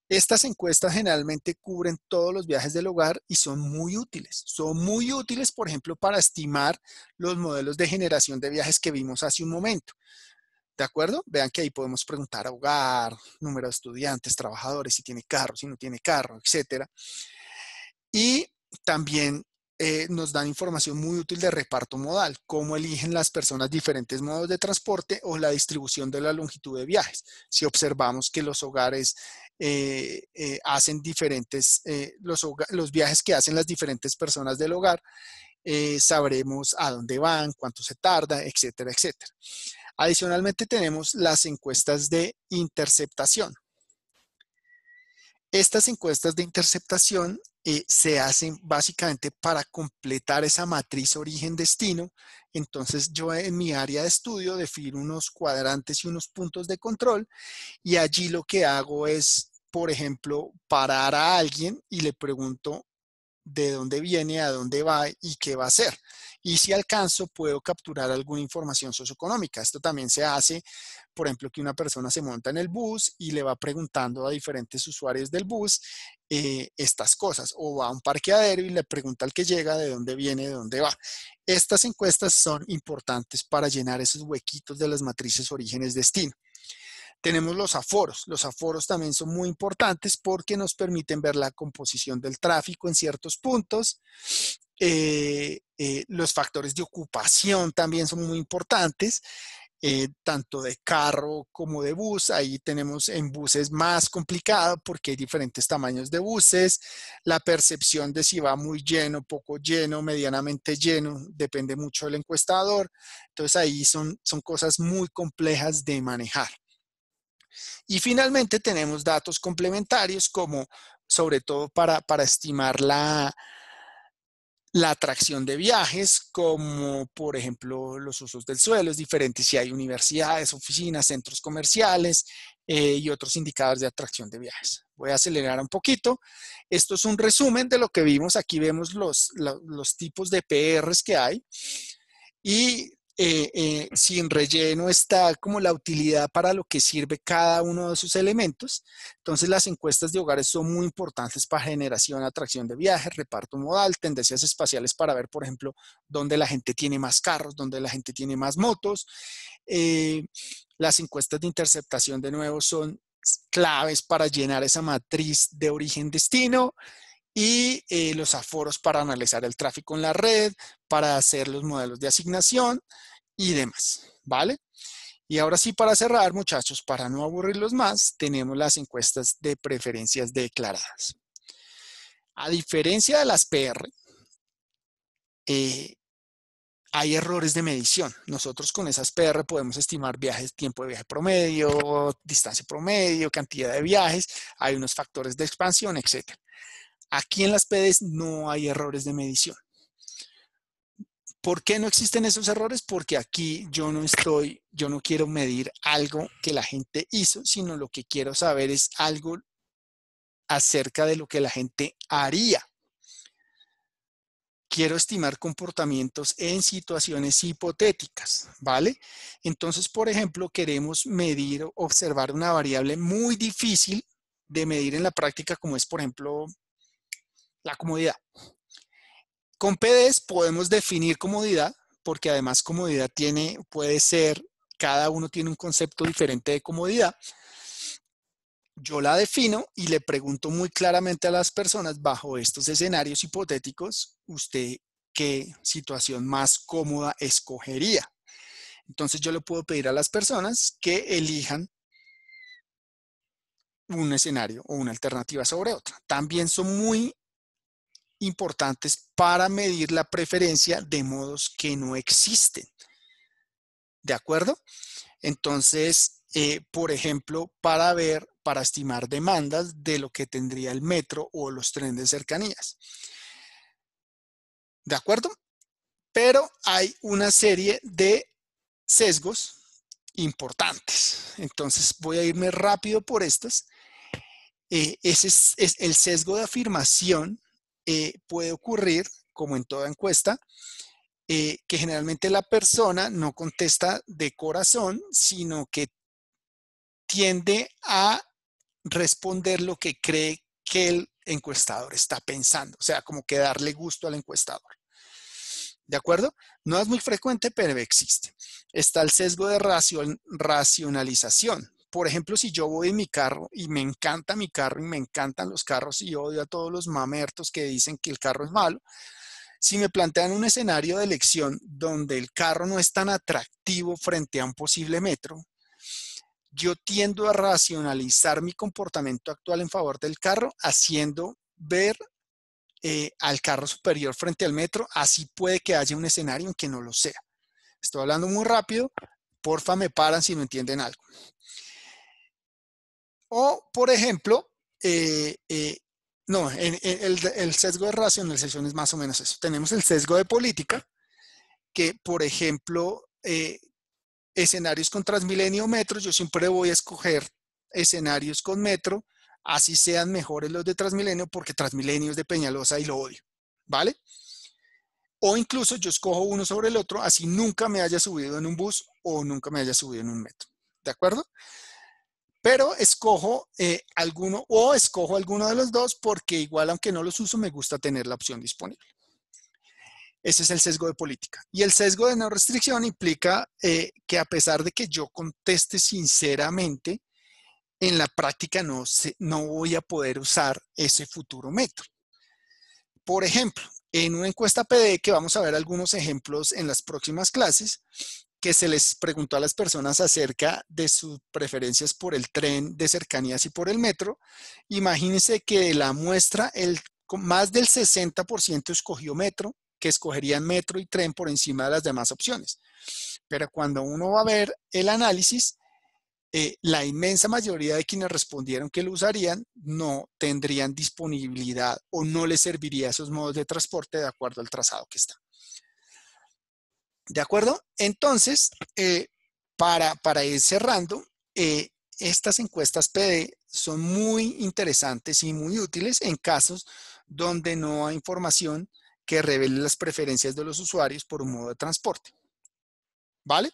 S1: Estas encuestas generalmente cubren todos los viajes del hogar y son muy útiles. Son muy útiles, por ejemplo, para estimar los modelos de generación de viajes que vimos hace un momento. ¿De acuerdo? Vean que ahí podemos preguntar a hogar, número de estudiantes, trabajadores, si tiene carro, si no tiene carro, etcétera. Y también eh, nos dan información muy útil de reparto modal, cómo eligen las personas diferentes modos de transporte o la distribución de la longitud de viajes. Si observamos que los hogares eh, eh, hacen diferentes, los, los viajes que hacen las diferentes personas del hogar, sabremos a dónde van, cuánto se tarda, etcétera, etcétera. Adicionalmente tenemos las encuestas de interceptación. Estas encuestas de interceptación eh, se hacen básicamente para completar esa matriz origen-destino. Entonces yo en mi área de estudio defino unos cuadrantes y unos puntos de control y allí lo que hago es, por ejemplo, parar a alguien y le pregunto de dónde viene, a dónde va y qué va a hacer. Y si alcanzo, puedo capturar alguna información socioeconómica. Esto también se hace, por ejemplo, que una persona se monta en el bus y le va preguntando a diferentes usuarios del bus eh, estas cosas. O va a un parqueadero y le pregunta al que llega de dónde viene, de dónde va. Estas encuestas son importantes para llenar esos huequitos de las matrices orígenes-destino. Tenemos los aforos. Los aforos también son muy importantes porque nos permiten ver la composición del tráfico en ciertos puntos. Eh, eh, los factores de ocupación también son muy importantes. Eh, tanto de carro como de bus. Ahí tenemos en buses más complicado porque hay diferentes tamaños de buses. La percepción de si va muy lleno, poco lleno, medianamente lleno, depende mucho del encuestador. Entonces ahí son, son cosas muy complejas de manejar. Y finalmente tenemos datos complementarios como sobre todo para, para estimar la, la atracción de viajes, como por ejemplo los usos del suelo, es diferente si hay universidades, oficinas, centros comerciales eh, y otros indicadores de atracción de viajes. Voy a acelerar un poquito. Esto es un resumen de lo que vimos. Aquí vemos los, los, los tipos de PRs que hay. Y eh, eh, sin relleno está como la utilidad para lo que sirve cada uno de sus elementos. Entonces las encuestas de hogares son muy importantes para generación, atracción de viajes, reparto modal, tendencias espaciales para ver, por ejemplo, dónde la gente tiene más carros, dónde la gente tiene más motos. Eh, las encuestas de interceptación de nuevo son claves para llenar esa matriz de origen-destino y eh, los aforos para analizar el tráfico en la red, para hacer los modelos de asignación y demás, ¿vale? Y ahora sí, para cerrar, muchachos, para no aburrirlos más, tenemos las encuestas de preferencias declaradas. A diferencia de las PR, eh, hay errores de medición. Nosotros con esas PR podemos estimar viajes, tiempo de viaje promedio, distancia promedio, cantidad de viajes, hay unos factores de expansión, etc. Aquí en las PDs no hay errores de medición. ¿Por qué no existen esos errores? Porque aquí yo no estoy, yo no quiero medir algo que la gente hizo, sino lo que quiero saber es algo acerca de lo que la gente haría. Quiero estimar comportamientos en situaciones hipotéticas, ¿vale? Entonces, por ejemplo, queremos medir, observar una variable muy difícil de medir en la práctica, como es, por ejemplo, la comodidad. Con PDs podemos definir comodidad, porque además comodidad tiene, puede ser, cada uno tiene un concepto diferente de comodidad. Yo la defino y le pregunto muy claramente a las personas bajo estos escenarios hipotéticos, ¿usted qué situación más cómoda escogería? Entonces yo le puedo pedir a las personas que elijan un escenario o una alternativa sobre otra. También son muy importantes para medir la preferencia de modos que no existen. ¿De acuerdo? Entonces, eh, por ejemplo, para ver, para estimar demandas de lo que tendría el metro o los trenes de cercanías. ¿De acuerdo? Pero hay una serie de sesgos importantes. Entonces voy a irme rápido por estas. Eh, ese es el sesgo de afirmación eh, puede ocurrir, como en toda encuesta, eh, que generalmente la persona no contesta de corazón, sino que tiende a responder lo que cree que el encuestador está pensando, o sea, como que darle gusto al encuestador. ¿De acuerdo? No es muy frecuente, pero existe. Está el sesgo de racionalización, por ejemplo, si yo voy en mi carro y me encanta mi carro y me encantan los carros y odio a todos los mamertos que dicen que el carro es malo, si me plantean un escenario de elección donde el carro no es tan atractivo frente a un posible metro, yo tiendo a racionalizar mi comportamiento actual en favor del carro, haciendo ver eh, al carro superior frente al metro. Así puede que haya un escenario en que no lo sea. Estoy hablando muy rápido. Porfa, me paran si no entienden algo. O, por ejemplo, eh, eh, no, el, sesgo de racionalización es más o menos eso. Tenemos el sesgo de política, que, por ejemplo, eh, escenarios con Transmilenio Metro, yo siempre voy a escoger escenarios con Metro, así sean mejores los de Transmilenio, porque Transmilenio es de Peñalosa y lo odio, ¿vale? O incluso yo escojo uno sobre el otro, así nunca me haya subido en un bus o nunca me haya subido en un metro, ¿de acuerdo? pero escojo eh, alguno o escojo alguno de los dos porque igual aunque no los uso, me gusta tener la opción disponible. Ese es el sesgo de política. Y el sesgo de no restricción implica eh, que a pesar de que yo conteste sinceramente, en la práctica no, no voy a poder usar ese futuro método. Por ejemplo, en una encuesta PD, e que vamos a ver algunos ejemplos en las próximas clases, que se les preguntó a las personas acerca de sus preferencias por el tren de cercanías y por el metro. Imagínense que la muestra, el, más del 60% escogió metro, que escogerían metro y tren por encima de las demás opciones. Pero cuando uno va a ver el análisis, eh, la inmensa mayoría de quienes respondieron que lo usarían no tendrían disponibilidad o no les serviría esos modos de transporte de acuerdo al trazado que están. ¿De acuerdo? Entonces, eh, para, para, ir cerrando, eh, estas encuestas PD son muy interesantes y muy útiles en casos donde no hay información que revele las preferencias de los usuarios por un modo de transporte. ¿Vale?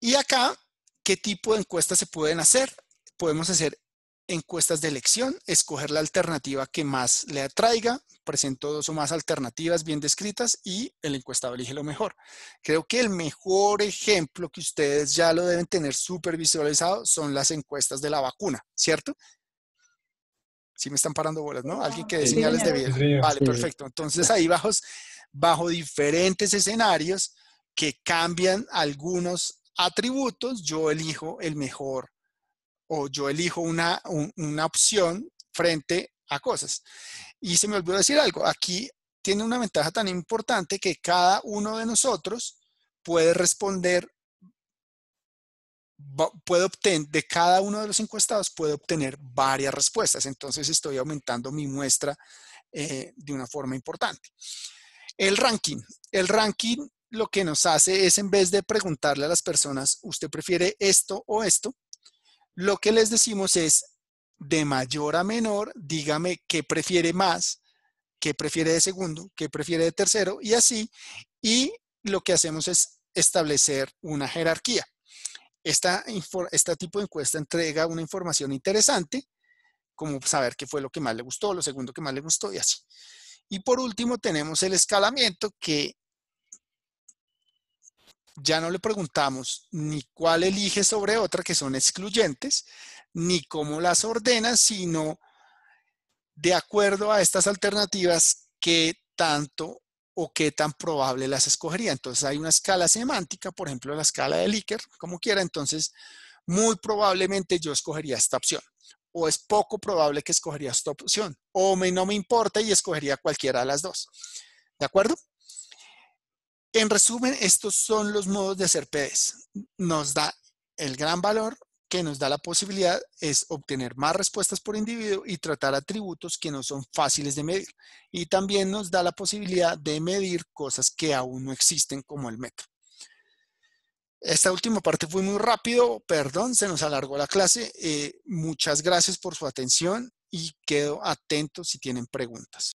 S1: Y acá, ¿qué tipo de encuestas se pueden hacer? Podemos hacer encuestas de elección, escoger la alternativa que más le atraiga, presento dos o más alternativas bien descritas y el encuestado elige lo mejor. Creo que el mejor ejemplo que ustedes ya lo deben tener súper visualizado son las encuestas de la vacuna, ¿cierto? Si ¿Sí me están parando bolas, ¿no? Alguien que dé señales de vida. Vale, perfecto. Entonces ahí bajo diferentes escenarios que cambian algunos atributos, yo elijo el mejor o yo elijo una, opción frente a cosas. Y se me olvidó decir algo, aquí tiene una ventaja tan importante que cada uno de nosotros puede responder, puede obtener, de cada uno de los encuestados puede obtener varias respuestas. Entonces estoy aumentando mi muestra eh, de una forma importante. El ranking. El ranking lo que nos hace es en vez de preguntarle a las personas, ¿usted prefiere esto o esto? lo que les decimos es, de mayor a menor, dígame qué prefiere más, qué prefiere de segundo, qué prefiere de tercero y así. Y lo que hacemos es establecer una jerarquía. Esta, este tipo de encuesta entrega una información interesante, como saber qué fue lo que más le gustó, lo segundo que más le gustó y así. Y por último tenemos el escalamiento, que ya no le preguntamos ni cuál elige sobre otra, que son excluyentes, ni cómo las ordena, sino de acuerdo a estas alternativas, qué tanto o qué tan probable las escogería. Entonces hay una escala semántica, por ejemplo, la escala de Likert, como quiera, entonces muy probablemente yo escogería esta opción o es poco probable que escogería esta opción o me, no me importa y escogería cualquiera de las dos. ¿De acuerdo? En resumen, estos son los modos de hacer PDs. E nos da el gran valor que nos da la posibilidad es obtener más respuestas por individuo y tratar atributos que no son fáciles de medir. Y también nos da la posibilidad de medir cosas que aún no existen como el metro. Esta última parte fue muy rápido, perdón, se nos alargó la clase. Eh, muchas gracias por su atención y quedo atento si tienen preguntas.